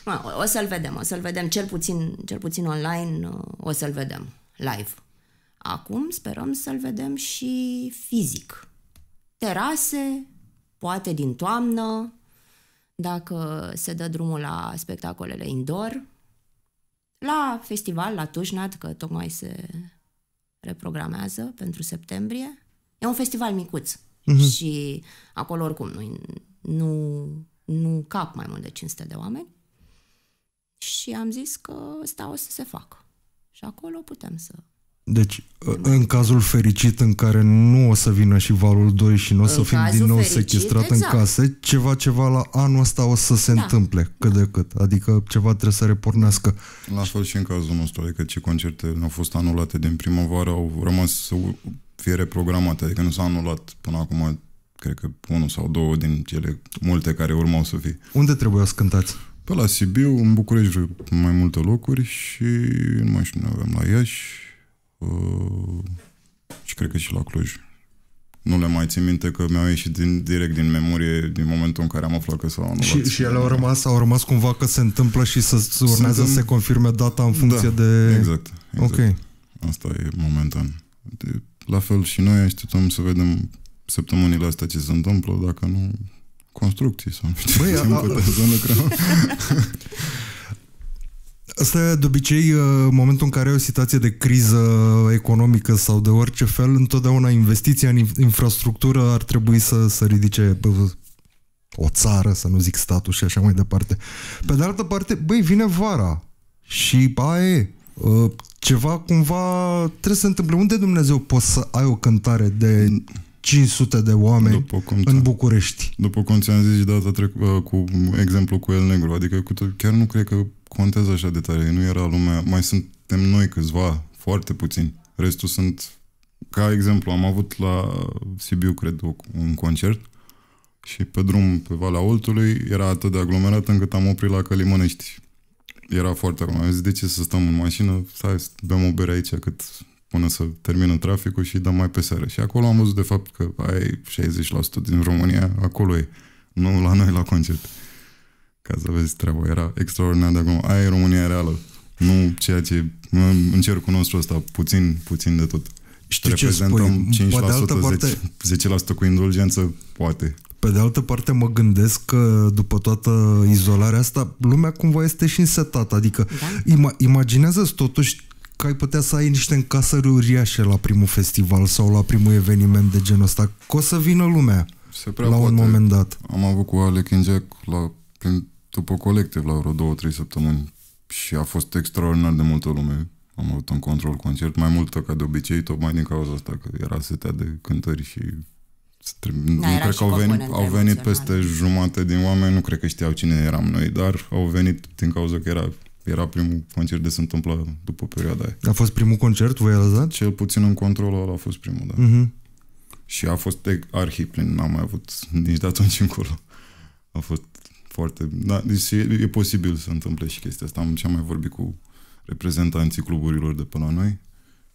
o, o să-l vedem, o să-l vedem cel puțin, cel puțin online, uh, o să-l vedem live. Acum sperăm să-l vedem și fizic. Terase, poate din toamnă, dacă se dă drumul la spectacolele indoor, la festival, la Tușnad, că tocmai se reprogramează pentru septembrie. E un festival micuț uh-huh. și acolo oricum nu, nu, nu cap mai mult de 500 de oameni. Și am zis că ăsta o să se facă. Și acolo putem să deci, în cazul fericit în care nu o să vină și valul 2 și nu o să în fim din nou fericit, sechestrat exact. în case, ceva, ceva la anul ăsta o să se da. întâmple, cât de cât. Adică ceva trebuie să repornească. La fel și în cazul nostru, adică ce concerte au fost anulate din primăvară au rămas să fie reprogramate, adică nu s-a anulat până acum cred că unul sau două din cele multe care urmau să fie. Unde trebuia să cântați? Pe la Sibiu, în București, mai multe locuri și nu mai știu, avem la Iași, Ă, și cred că și la Cluj. Nu le mai țin minte că mi-au ieșit din, direct din memorie din momentul în care am aflat că s-au anulat. Și, și ele au rămas, au rămas cumva că se întâmplă și să urmează să se confirme data în funcție da, de... exact. exact. Ok. Asta e momentan. De, la fel și noi așteptăm să vedem săptămânile astea ce se întâmplă, dacă nu construcții sau nu știu Băi, ce a... să lucrăm. Asta e de obicei uh, momentul în care ai o situație de criză economică sau de orice fel, întotdeauna investiția în infrastructură ar trebui să, să ridice o țară, să nu zic statul și așa mai departe. Pe de altă parte, băi, vine vara și bai e, uh, ceva cumva trebuie să se întâmple. Unde Dumnezeu poți să ai o cântare de 500 de oameni după cum în București? După cum ți-am zis data trecută uh, cu exemplu cu El Negru, adică cu, chiar nu cred că contează așa de tare, nu era lumea, mai suntem noi câțiva, foarte puțini. Restul sunt, ca exemplu, am avut la Sibiu, cred, un concert și pe drum pe Valea Oltului era atât de aglomerat încât am oprit la Călimănești. Era foarte aglomerat. Am zis, de ce să stăm în mașină? Stai, să bem o bere aici cât până să termină traficul și dăm mai pe seară. Și acolo am văzut de fapt că ai 60% din România, acolo e. Nu la noi la concert ca să vezi treaba. Era extraordinar de acum. Aia e România reală. Nu ceea ce... În cercul nostru ăsta, puțin, puțin de tot. Știi Reprezentăm ce spui? 5%, de altă parte... 10%, 10% cu indulgență, poate. Pe de altă parte mă gândesc că după toată izolarea asta, lumea cumva este și însetată. Adică da? ima- imaginează-ți totuși că ai putea să ai niște încasări uriașe la primul festival sau la primul eveniment de genul ăsta, că o să vină lumea Se prea la poate. un moment dat. Am avut cu Alec injec Jack la prin după colectiv la vreo două, trei săptămâni și a fost extraordinar de multă lume. Am avut un control concert, mai multă ca de obicei, tocmai din cauza asta, că era setea de cântări și da, nu cred că au venit, au venit peste jumate din oameni, nu cred că știau cine eram noi, dar au venit din cauza că era, era primul concert de se întâmplă după perioada aia. A fost primul concert, voi dat? Cel puțin în control ăla a fost primul, da. Uh-huh. Și a fost arhi plin, n-am mai avut nici de atunci încolo. A fost foarte, da, deci e, e posibil să întâmple și chestia asta. Am ce am mai vorbit cu reprezentanții cluburilor de până la noi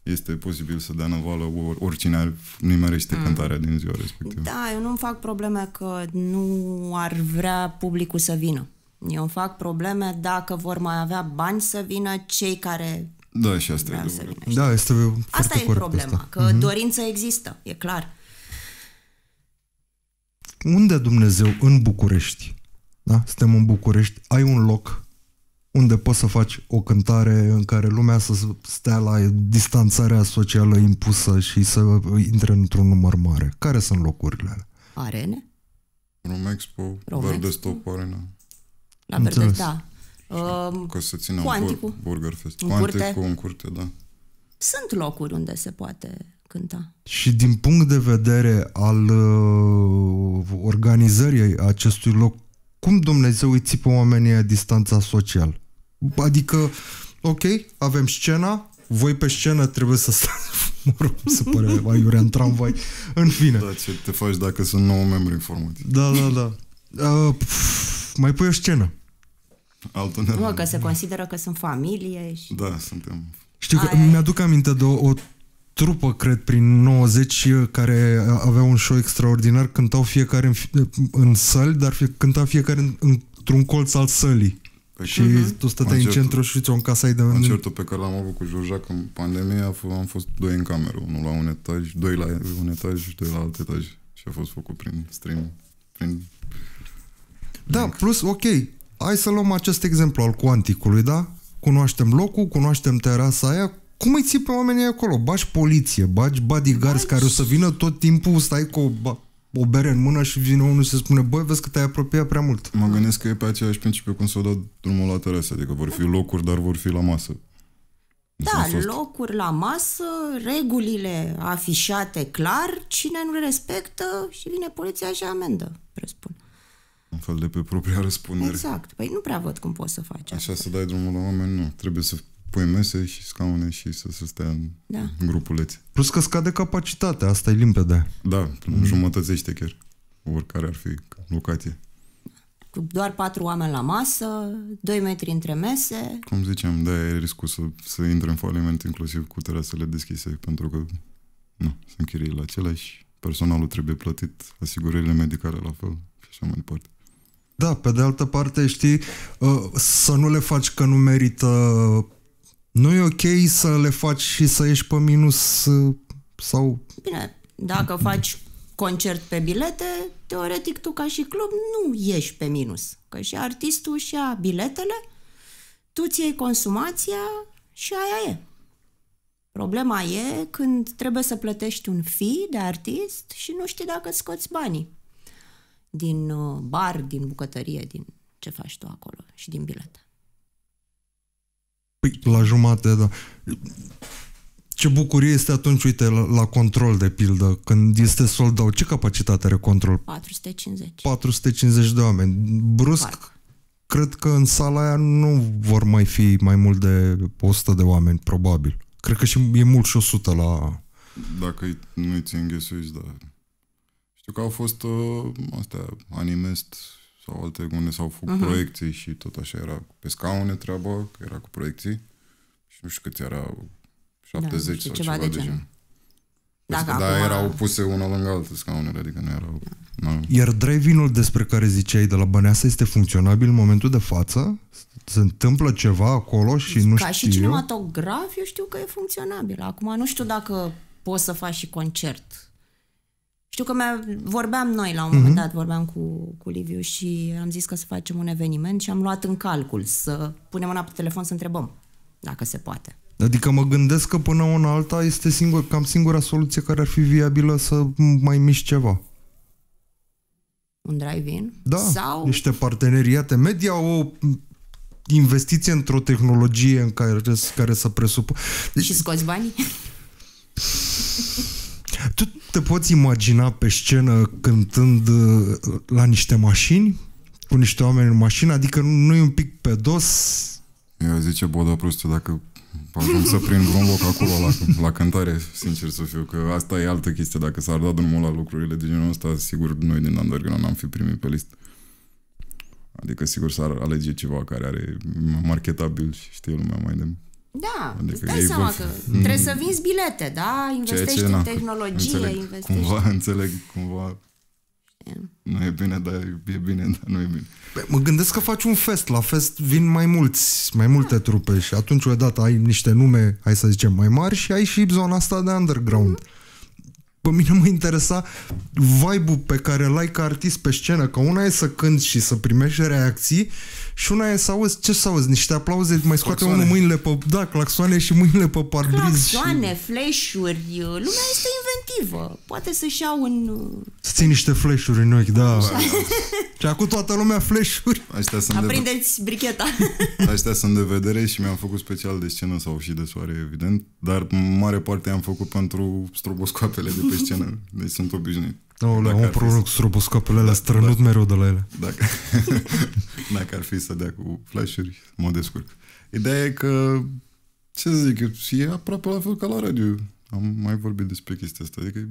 este posibil să dea năvoală or, oricine ar nimerește mm. cântarea din ziua respectivă. Da, eu nu-mi fac probleme că nu ar vrea publicul să vină. Eu îmi fac probleme dacă vor mai avea bani să vină cei care da, și asta vreau e să vină. Da, este Asta e problema, asta. că mm-hmm. dorința există, e clar. Unde Dumnezeu în București da? suntem în București, ai un loc unde poți să faci o cântare în care lumea să stea la distanțarea socială impusă și să intre într-un număr mare. Care sunt locurile alea? Arene? Romexpo, Stop Arena. La Verde, da. Um, că se ține un burger fest. În curte. în curte, da. Sunt locuri unde se poate cânta. Și din punct de vedere al uh, organizării acestui loc, cum Dumnezeu îi țipă oamenii a distanța social? Adică, ok, avem scena, voi pe scenă trebuie să stați, mă rog, se pare aiurea în tramvai, în fine. Da, ce te faci dacă sunt membru în informați. Da, da, da. Uh, pf, mai pui o scenă. Altul nu, că se consideră că sunt familie și... Da, suntem... Știu că mi-aduc aminte de o, o trupă, cred, prin 90, care avea un show extraordinar, cântau fiecare în, în săli, dar fie, cânta fiecare în, într-un colț al sălii. Păi și uh-huh. tu stăteai în centru și ți-o încasai de... Concertul pe care l-am avut cu Jorjac în pandemie am fost doi în cameră, unul la un etaj, doi la un etaj și doi la alt etaj. Și a fost făcut prin stream, prin... Da, link. plus, ok, hai să luăm acest exemplu al cuanticului, da? Cunoaștem locul, cunoaștem terasa aia, cum îi ții pe oamenii acolo? Bagi poliție, bagi bodyguards Bagi. care o să vină tot timpul, stai cu o, o bere în mână și vine unul și se spune, băi, vezi că te-ai apropiat prea mult. Mă gândesc că e pe aceeași principiu cum s-o dat drumul la terase, adică vor fi locuri, dar vor fi la masă. Da, locuri la masă, regulile afișate clar, cine nu le respectă și vine poliția și amendă, răspund. Un fel de pe propria răspundere. Exact. Păi nu prea văd cum poți să faci. Așa asta. să dai drumul la oameni, nu. Trebuie să pui mese și scaune și să se stea în da. grupulețe. Plus că scade capacitatea, asta e limpede. Da, mm. jumătățește chiar oricare ar fi locație. Cu doar patru oameni la masă, doi metri între mese. Cum ziceam, da, e riscul să, să intre în faliment inclusiv cu terasele deschise, pentru că nu, sunt la aceleași, personalul trebuie plătit, asigurările medicale la fel și așa mai departe. Da, pe de altă parte, știi, ă, să nu le faci că nu merită nu e ok să le faci și să ieși pe minus uh, sau... Bine, dacă faci concert pe bilete, teoretic tu ca și club nu ieși pe minus. Că și artistul și a biletele, tu ți iei consumația și aia e. Problema e când trebuie să plătești un fi de artist și nu știi dacă scoți banii din uh, bar, din bucătărie, din ce faci tu acolo și din bilete. Păi, la jumate, da. Ce bucurie este atunci, uite, la, la control, de pildă, când este soldat Ce capacitate are control? 450. 450 de oameni. Brusc, Parc. cred că în sala aia nu vor mai fi mai mult de 100 de oameni, probabil. Cred că și e mult și 100 la... Dacă nu-i ți da. Știu că au fost uh, astea, animest sau alte unde s-au făcut uh-huh. proiecții și tot așa era pe scaune treaba, că era cu proiecții și nu știu câți era 70 da, sau ceva, ceva de, de genul. Dacă da, acum... erau puse una lângă altă scaunele, adică nu erau... Nu. Iar drive-in-ul despre care ziceai de la Băneasa este funcționabil în momentul de față? Se întâmplă ceva acolo și nu Ca știu Ca și cinematograf, eu știu că e funcționabil. Acum nu știu dacă poți să faci și concert știu că vorbeam noi la un mhm. moment dat, vorbeam cu, cu Liviu și am zis că să facem un eveniment și am luat în calcul să punem mâna pe telefon să întrebăm dacă se poate. Adică mă gândesc că până una alta este singur, cam singura soluție care ar fi viabilă să mai miști ceva. Un drive-in? Da, Sau... niște parteneriate media, o investiție într-o tehnologie în care, care să presupă. Deci... Și scoți banii? Tu te poți imagina pe scenă cântând uh, la niște mașini? Cu niște oameni în mașină? Adică nu e un pic pe dos? Eu zice, Boda da, dacă am să prind vreun loc acolo la, la cântare, sincer să fiu, că asta e altă chestie. Dacă s-ar da drumul la lucrurile de genul ăsta, sigur noi din underground am fi primit pe listă. Adică sigur s-ar alege ceva care are marketabil și știe lumea mai de da, adică îți dai seama că mm. trebuie să vinzi bilete, da? Investești ce, în na, tehnologie, înțeleg, investești... Cumva, înțeleg, cumva... Nu e bine, dar e bine, dar nu e bine. Păi, mă gândesc că faci un fest. La fest vin mai mulți, mai multe da. trupe și atunci odată ai niște nume, hai să zicem, mai mari și ai și zona asta de underground. Mm-hmm. Pe mine mă interesa vibe-ul pe care l-ai ca artist pe scenă, că una e să cânti și să primești reacții, și una e să auzi, ce să auzi, niște aplauze, mai scoate claxoane. unul mâinile pe, da, claxoane și mâinile pe parbriz. Claxoane, și... flash-uri, lumea este inventivă, poate să-și iau un... Uh, să ții niște flash-uri în ochi, da. și acum toată lumea flash-uri. Astea sunt Aprindeți de... bricheta. Astea sunt de vedere și mi-am făcut special de scenă sau și de soare, evident, dar mare parte am făcut pentru stroboscoapele de pe scenă, deci sunt obișnuit. Oh, le, un proroc cu roboscopele alea, da, strănut dacă, mereu de la ele. Dacă, dacă ar fi să dea cu flashuri, mă descurc. Ideea e că, ce să zic, e aproape la fel ca la radio. Am mai vorbit despre chestia asta. Adică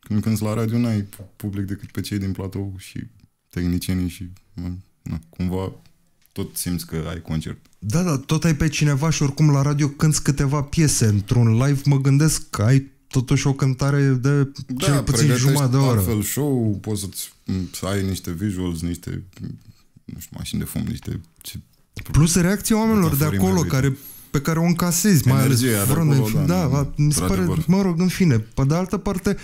când când la radio n-ai public decât pe cei din platou și tehnicienii și na, cumva tot simți că ai concert. Da, da, tot ai pe cineva și oricum la radio cânti câteva piese într-un live, mă gândesc că ai totuși o cântare de da, cel puțin jumătate de oră. altfel show, poți să-ți să mm, ai niște visuals, niște nu știu, mașini de fum, niște... Ce, Plus reacția oamenilor de acolo care pe care o încasezi, mai ales vorând, acolo, da, da, mi se pare, mă rog, în fine, pe de altă parte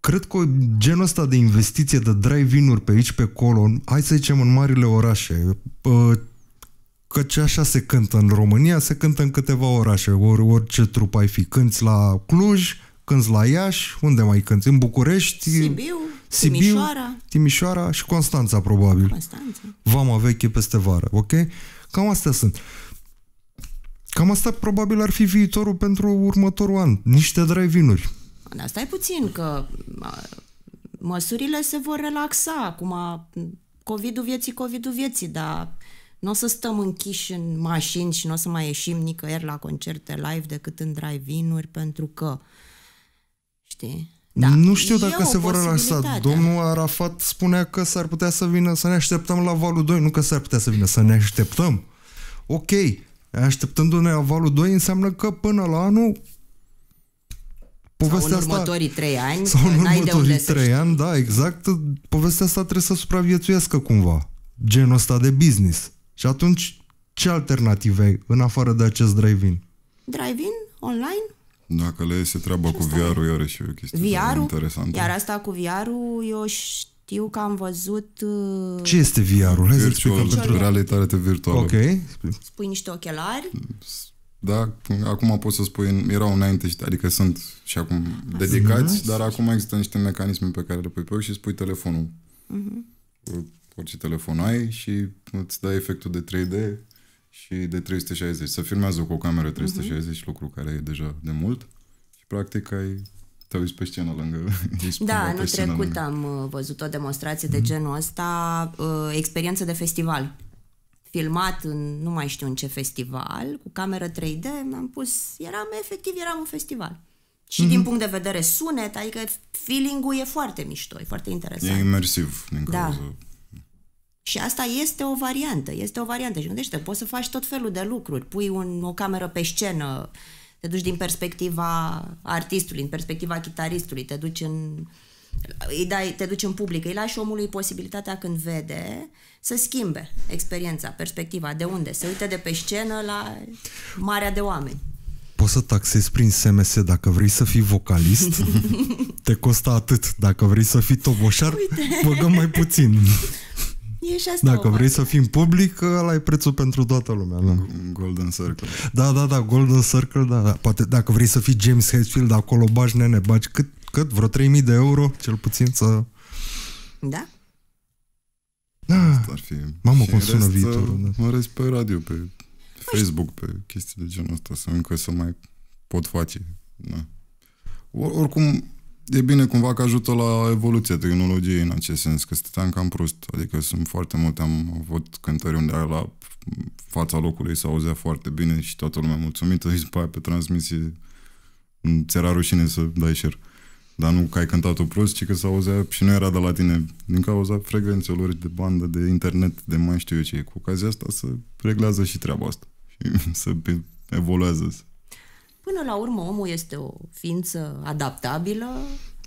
cred că genul ăsta de investiție de drive-in-uri pe aici, pe acolo, hai să zicem în marile orașe, Căci așa se cântă în România, se cântă în câteva orașe, ori orice trup ai fi. Cânți la Cluj, cânți la Iași, unde mai cânți? În București? Sibiu, Sibiu Timișoara. Timișoara și Constanța, probabil. Constanța. Vama veche peste vară, ok? Cam astea sunt. Cam asta probabil ar fi viitorul pentru următorul an. Niște drive-in-uri. Dar stai puțin, că măsurile se vor relaxa. Acum, COVID-ul vieții, COVID-ul vieții, dar nu o să stăm închiși în mașini și nu o să mai ieșim nicăieri la concerte live decât în drive-in-uri, pentru că, știi, da. Nu știu dacă se vor relaxa. Domnul Arafat spunea că s-ar putea să vină, să ne așteptăm la valul 2, nu că s-ar putea să vină, să ne așteptăm. Ok, așteptându-ne la valul 2 înseamnă că până la anul povestea sau în următorii asta, trei ani. Sau în următorii trei ani, da, exact. Povestea asta trebuie să supraviețuiască cumva. Genul ăsta de business. Și atunci, ce alternative ai în afară de acest drive-in? Drive-in? Online? Dacă le iese treaba ce cu VR-ul, iară și o chestie vr interesantă. Iar asta cu VR-ul, eu știu că am văzut... Uh... Ce este VR-ul? Hai Virtual, să explicăm pentru... Realitate virtuală. Ok. Spui niște ochelari. Da, acum pot să spui, erau înainte, adică sunt și acum Azi, dedicați, dar acum există niște mecanisme pe care le pui pe și spui telefonul. Uh-huh orice telefon ai și îți dai efectul de 3D și de 360. Să filmează cu o cameră 360, mhm. uh-huh. lucru care e deja de mult și practic ai te uiți pe scenă lângă. Da, anul trecut lângă. am uh, văzut o demonstrație uh-huh. de mhm. genul ăsta, uh, experiență de festival. Filmat în nu mai știu în ce festival, cu cameră 3D, mi-am pus, eram efectiv, eram un festival. Și mm-hmm. din punct de vedere sunet, adică feeling-ul e foarte mișto, e foarte interesant. E imersiv din da. cauza da. Și asta este o variantă, este o variantă. Și gândește, poți să faci tot felul de lucruri. Pui un, o cameră pe scenă, te duci din perspectiva artistului, din perspectiva chitaristului, te duci în îi dai, te duci în public, îi lași omului posibilitatea când vede să schimbe experiența, perspectiva, de unde, se uite de pe scenă la marea de oameni. Poți să taxezi prin SMS dacă vrei să fii vocalist, te costă atât. Dacă vrei să fii toboșar, uite. băgăm mai puțin. E și asta Dacă vrei să fim public, ăla e prețul pentru toată lumea. Da. Golden Circle. Da, da, da, Golden Circle, da, da. Poate dacă vrei să fii James Hetfield, acolo bagi nene, bagi cât, cât? Vreo 3000 de euro, cel puțin să... Da? Da. Asta ar fi. Mamă, cum sună rest, viitorul. Uh, da. În rest pe radio, pe Facebook, pe chestii de genul ăsta, să încă să mai pot face. Da. Oricum, e bine cumva că ajută la evoluția tehnologiei în acest sens, că stăteam cam prost. Adică sunt foarte multe, am avut cântări unde la fața locului s auzea foarte bine și toată lumea mulțumită și după aia pe transmisie ți era rușine să dai share. Dar nu că ai cântat-o prost, ci că s auzea și nu era de la tine din cauza frecvențelor de bandă, de internet, de mai știu eu ce. Cu ocazia asta să reglează și treaba asta și să evoluează, să Până la urmă, omul este o ființă adaptabilă.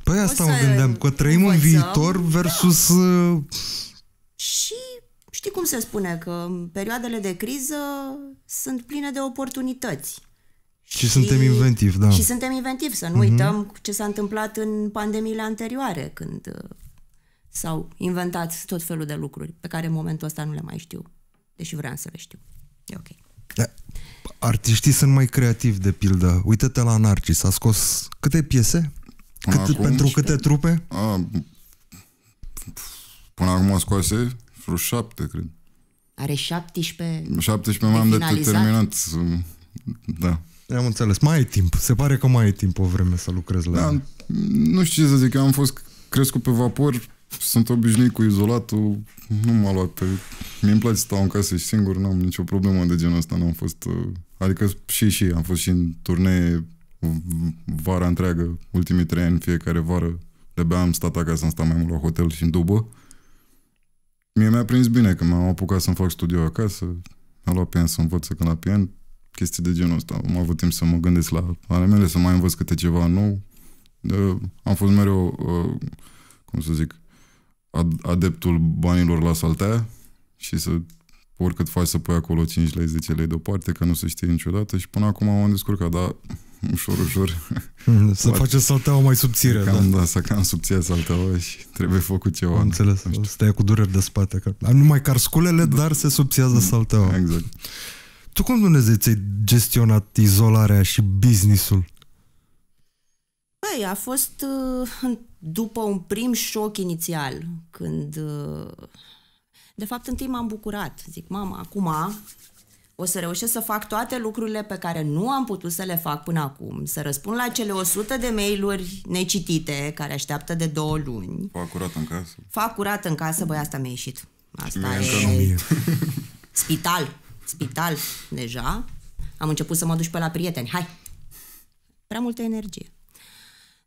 Păi asta mă gândeam, că trăim învățăm, în viitor da. versus... Da. Și știi cum se spune, că perioadele de criză sunt pline de oportunități. Și, și suntem inventivi, da. Și suntem inventivi, să nu uh-huh. uităm ce s-a întâmplat în pandemiile anterioare, când uh, s-au inventat tot felul de lucruri pe care în momentul ăsta nu le mai știu, deși vreau să le știu. E ok. Da artiștii sunt mai creativi, de pildă. Uită-te la Narcis, a scos câte piese? Cât, acum, pentru câte trupe? A, până acum a scoase vreo șapte, cred. Are 17... 17 m-am de terminat. Da. Am înțeles. Mai e timp. Se pare că mai e timp o vreme să lucrez la da, Nu știu ce să zic. Am fost crescut pe vapor, sunt obișnuit cu izolatul, nu m-a luat. pe... Mi-mi place să stau în casă și singur, n-am nicio problemă de genul ăsta, n-am fost... Uh... Adică și și am fost și în turnee vara întreagă, ultimii trei ani, fiecare vară, de am stat acasă, am stat mai mult la hotel și în dubă. Mie mi-a prins bine că m-am apucat să-mi fac studio acasă, am luat pian să învăț să la pian, chestii de genul ăsta. Am avut timp să mă gândesc la ale mele, să mai învăț câte ceva nou. De, am fost mereu, uh, cum să zic, ad- adeptul banilor la saltea și să oricât faci să pui acolo 5 lei, 10 lei deoparte, că nu se știe niciodată și până acum m-am descurcat, dar ușor, ușor. Să face salteaua mai subțire. Cam, da. da, cam subția salteaua și trebuie făcut ceva. Am înțeles, nu cu dureri de spate. Că... Nu mai car sculele, da. dar se subțiază mm-hmm. salteaua. Exact. Tu cum Dumnezeu ți-ai gestionat izolarea și businessul? Păi, a fost uh, după un prim șoc inițial, când uh, de fapt, întâi m-am bucurat. Zic, mama, acum o să reușesc să fac toate lucrurile pe care nu am putut să le fac până acum, să răspund la cele 100 de mail-uri necitite care așteaptă de două luni. Fac curat în casă. Fac curat în casă, băi, asta mi-a ieșit. Asta mi e... Spital, spital deja. Am început să mă duc pe la prieteni. Hai! Prea multă energie.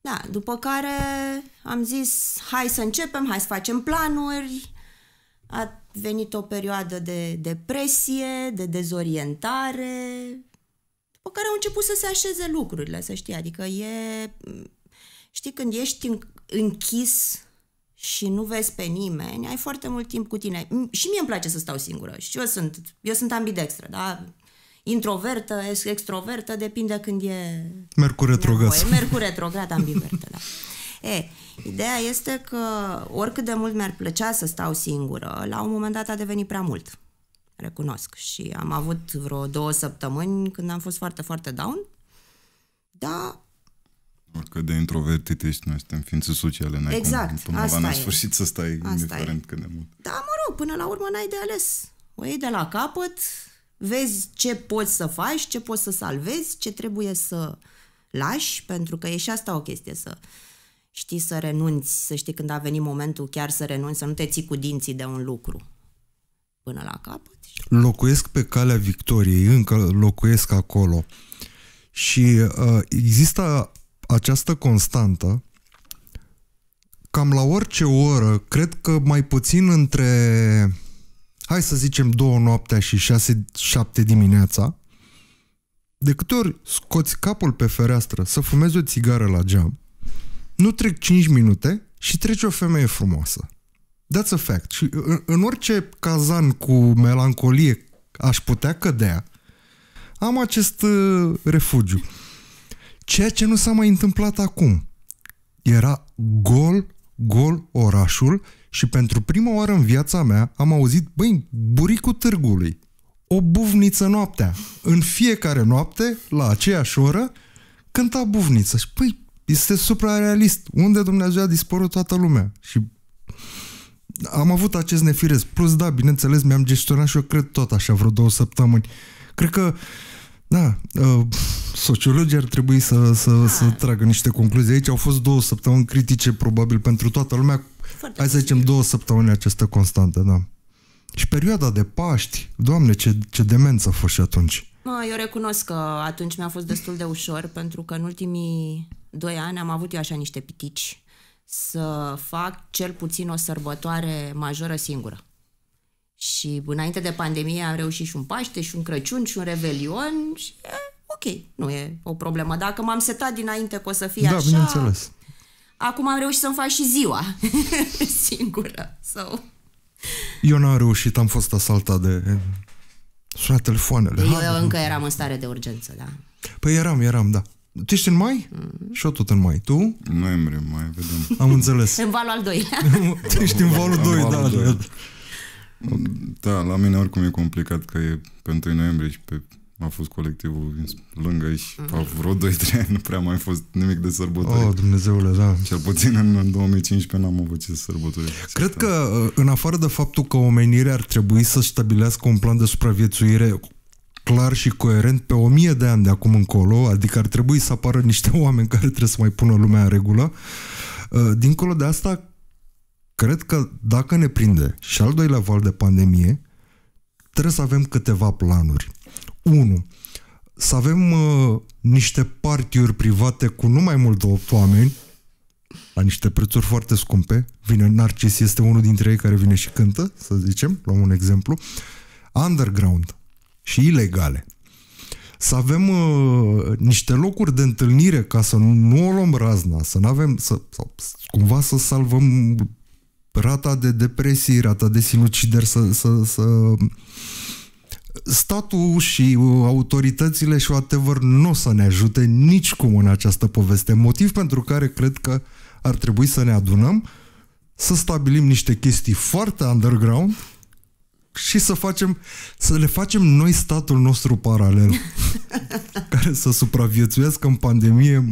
Da, după care am zis, hai să începem, hai să facem planuri, a venit o perioadă de depresie, de dezorientare, după care au început să se așeze lucrurile, să știi, adică e... Știi, când ești închis și nu vezi pe nimeni, ai foarte mult timp cu tine. Și mie îmi place să stau singură. Și eu sunt, eu sunt ambidextră, da? Introvertă, extrovertă, depinde când e... Mercur retrograd. Mercur retrograd, ambivertă, da. E, ideea este că oricât de mult mi-ar plăcea să stau singură, la un moment dat a devenit prea mult. Recunosc. Și am avut vreo două săptămâni când am fost foarte, foarte down. Da. Oricât de introvertit ești, noi suntem ființe sociale. N-ai exact. Cum, asta n sfârșit să stai asta indiferent e. cât de mult. Da, mă rog, până la urmă n-ai de ales. O iei de la capăt, vezi ce poți să faci, ce poți să salvezi, ce trebuie să lași, pentru că e și asta o chestie, să știi să renunți, să știi când a venit momentul chiar să renunți, să nu te ții cu dinții de un lucru până la capăt. Locuiesc pe calea victoriei, încă locuiesc acolo. Și uh, există această constantă cam la orice oră, cred că mai puțin între, hai să zicem, două noaptea și șase, șapte dimineața, de câte ori scoți capul pe fereastră să fumezi o țigară la geam, nu trec 5 minute și trece o femeie frumoasă. That's a fact. Și în, în orice cazan cu melancolie aș putea cădea, am acest uh, refugiu. Ceea ce nu s-a mai întâmplat acum. Era gol, gol orașul și pentru prima oară în viața mea am auzit, băi, buricul târgului, o buvniță noaptea. În fiecare noapte, la aceeași oră, cânta buvniță. Și, păi, este suprarealist. Unde Dumnezeu a dispărut toată lumea? Și am avut acest nefires. Plus, da, bineînțeles, mi-am gestionat și eu cred tot așa vreo două săptămâni. Cred că da, uh, sociologii ar trebui să, să, da. să tragă niște concluzii. Aici au fost două săptămâni critice, probabil, pentru toată lumea. Foarte Hai să zicem două săptămâni acestă constantă, da. Și perioada de Paști, Doamne, ce, ce demență a fost și atunci. Eu recunosc că atunci mi-a fost destul de ușor, pentru că în ultimii 2 ani am avut eu așa niște pitici să fac cel puțin o sărbătoare majoră singură. Și înainte de pandemie am reușit și un Paște, și un Crăciun, și un Revelion și e, ok, nu e o problemă. Dacă m-am setat dinainte că o să fie da, așa... bineînțeles. Acum am reușit să-mi fac și ziua singură. So. Eu n-am reușit, am fost asaltat de... sunat telefoanele. Eu, eu încă eram în stare de urgență, da. Păi eram, eram, da. Tu ești în mai? Mm-hmm. Și eu tot în mai. Tu? Noiembrie, mai vedem. Am înțeles. în valul al doilea. tu ești în valul 2, da, da. Da, la mine oricum e complicat că e pentru noiembrie și pe a fost colectivul lângă și mm-hmm. vreo 2-3 ani nu prea mai fost nimic de sărbători. Oh, Dumnezeule, da. Cel puțin în, în 2015 n-am avut ce sărbători. Cred că, în afară de faptul că omenirea ar trebui să stabilească un plan de supraviețuire clar și coerent pe o mie de ani de acum încolo, adică ar trebui să apară niște oameni care trebuie să mai pună lumea în regulă. Uh, dincolo de asta, cred că dacă ne prinde și al doilea val de pandemie, trebuie să avem câteva planuri. Unu, Să avem uh, niște partiuri private cu nu mai mult de 8 oameni, la niște prețuri foarte scumpe. Vine Narcis, este unul dintre ei care vine și cântă, să zicem, luăm un exemplu. Underground, și ilegale. Să avem uh, niște locuri de întâlnire ca să nu, o luăm razna, să nu avem, să, să, cumva să salvăm rata de depresie, rata de sinucideri, să, să, să statul și uh, autoritățile și whatever nu o să ne ajute nicicum în această poveste. Motiv pentru care cred că ar trebui să ne adunăm, să stabilim niște chestii foarte underground și să facem, să le facem noi statul nostru paralel, care să supraviețuiască în pandemie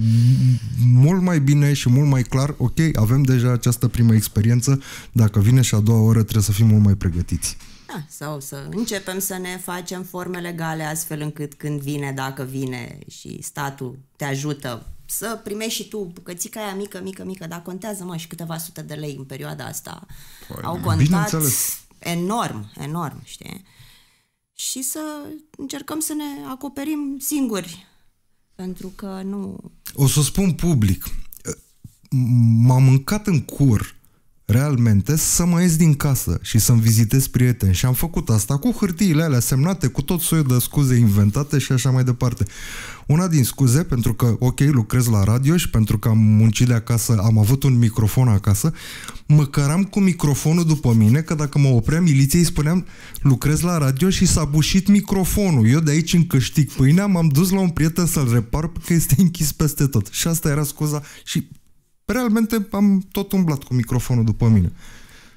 mult mai bine și mult mai clar. Ok, avem deja această primă experiență, dacă vine și a doua oră trebuie să fim mult mai pregătiți. Da, sau să începem să ne facem forme legale astfel încât când vine, dacă vine și statul te ajută să primești și tu bucățica aia mică, mică, mică, dar contează, mă, și câteva sute de lei în perioada asta. Păi, Au contat enorm, enorm, știi? Și să încercăm să ne acoperim singuri, pentru că nu... O să spun public, m am mâncat în cur realmente să mă ies din casă și să-mi vizitez prieteni. Și am făcut asta cu hârtiile alea semnate, cu tot soiul de scuze inventate și așa mai departe. Una din scuze, pentru că, ok, lucrez la radio și pentru că am muncit de acasă, am avut un microfon acasă, mă căram cu microfonul după mine, că dacă mă oprea miliției, spuneam, lucrez la radio și s-a bușit microfonul. Eu de aici în câștig pâinea, m-am dus la un prieten să-l repar, că este închis peste tot. Și asta era scuza și realmente am tot umblat cu microfonul după mine.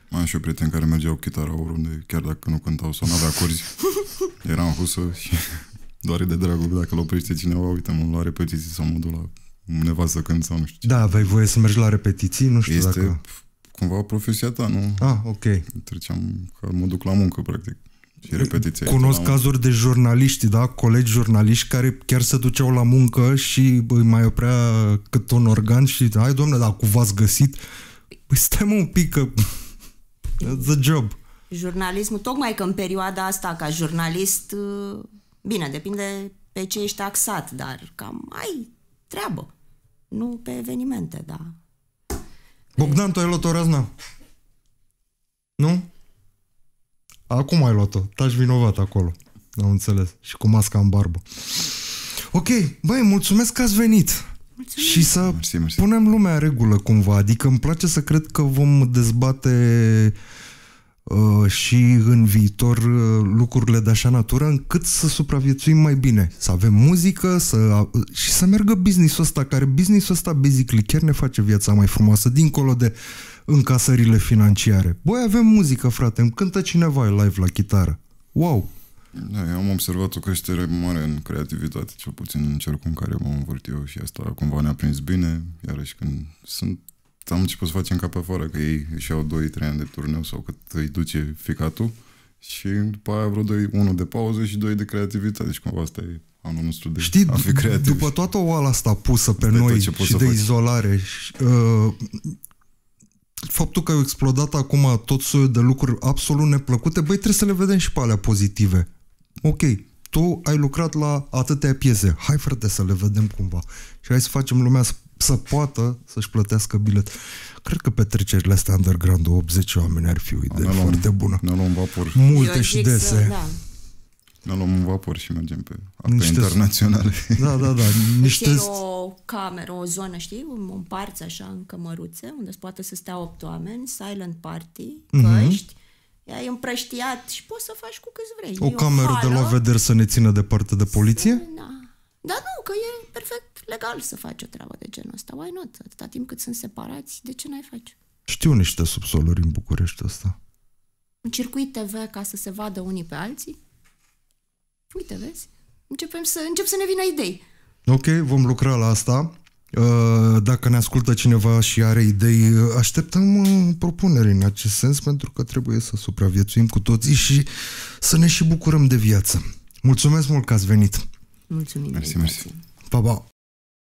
Mai am și eu prieteni care mergeau cu chitara oriunde, chiar dacă nu cântau sau nu avea curzi. Era în husă și doar de dragul, dacă l oprește cineva, uite, mă la repetiții sau mă duc la undeva să cânt sau nu știu ce. Da, aveai voie să mergi la repetiții, nu știu este dacă... cumva profesia ta, nu? Ah, ok. Treceam, că mă duc la muncă, practic. Și repetiția Cunosc cazuri de jurnaliști, da? Colegi jurnaliști care chiar se duceau la muncă și bă, mai oprea cât un organ și hai domnule, dar cu v-ați găsit? Păi stai un pic că... the job. Jurnalismul, tocmai că în perioada asta ca jurnalist, ă, bine, depinde pe ce ești axat dar cam ai treabă. Nu pe evenimente, da. Bogdan, tu ai luat o razna? Nu? Acum ai luat-o. Taci vinovat acolo. Am înțeles. Și cu masca în barbă. Ok, băi, mulțumesc că ați venit. Mulțumesc. Și să mersi, mersi. punem lumea în regulă cumva. Adică îmi place să cred că vom dezbate uh, și în viitor uh, lucrurile de așa natură încât să supraviețuim mai bine. Să avem muzică să, uh, și să meargă business-ul ăsta, care business-ul ăsta basically chiar ne face viața mai frumoasă, dincolo de uh, încasările financiare. Băi, avem muzică, frate, îmi cântă cineva live la chitară. Wow! Da, eu am observat o creștere mare în creativitate, cel puțin în cercul în care m-am învârt eu și asta cumva ne-a prins bine, iarăși când sunt am început să facem ca pe afară, că ei își au 2-3 ani de turneu sau cât îi duce ficatul și după aia vreo 2, 1 de pauză și 2 de creativitate. Deci cumva asta e anul nostru de Știi, a fi creativ. după toată oala asta pusă pe de noi ce și de faci. izolare, și, uh, faptul că au explodat acum tot soiul de lucruri absolut neplăcute, băi, trebuie să le vedem și pe alea pozitive. Ok, tu ai lucrat la atâtea piese, hai frate să le vedem cumva și hai să facem lumea să, să poată să-și plătească bilet. Cred că petrecerile astea underground 80 oameni ar fi o idee foarte bună. Ne luăm vapor. Multe Eu și dese. Să, da. Ne luăm un vapor și mergem pe acte niște... internaționale. Da, da, da. Niște... Deci o cameră, o zonă, știi? Un, parț așa în cămăruțe, unde se poate să stea opt oameni, silent party, mhm. căști, mm-hmm ai împrăștiat și poți să faci cu câți vrei. O e cameră o de la vedere să ne țină departe de poliție? da. da, nu, că e perfect legal să faci o treabă de genul ăsta. Why not? Atâta timp cât sunt separați, de ce n-ai face? Știu niște subsoluri în București asta. Un circuit TV ca să se vadă unii pe alții? uite, vezi, începem să, încep să ne vină idei. Ok, vom lucra la asta. Uh, dacă ne ascultă cineva și are idei, uh, așteptăm uh, propuneri în acest sens pentru că trebuie să supraviețuim cu toții și să ne și bucurăm de viață. Mulțumesc mult că ați venit! Mulțumim! Mersi, mersi! Pa, pa!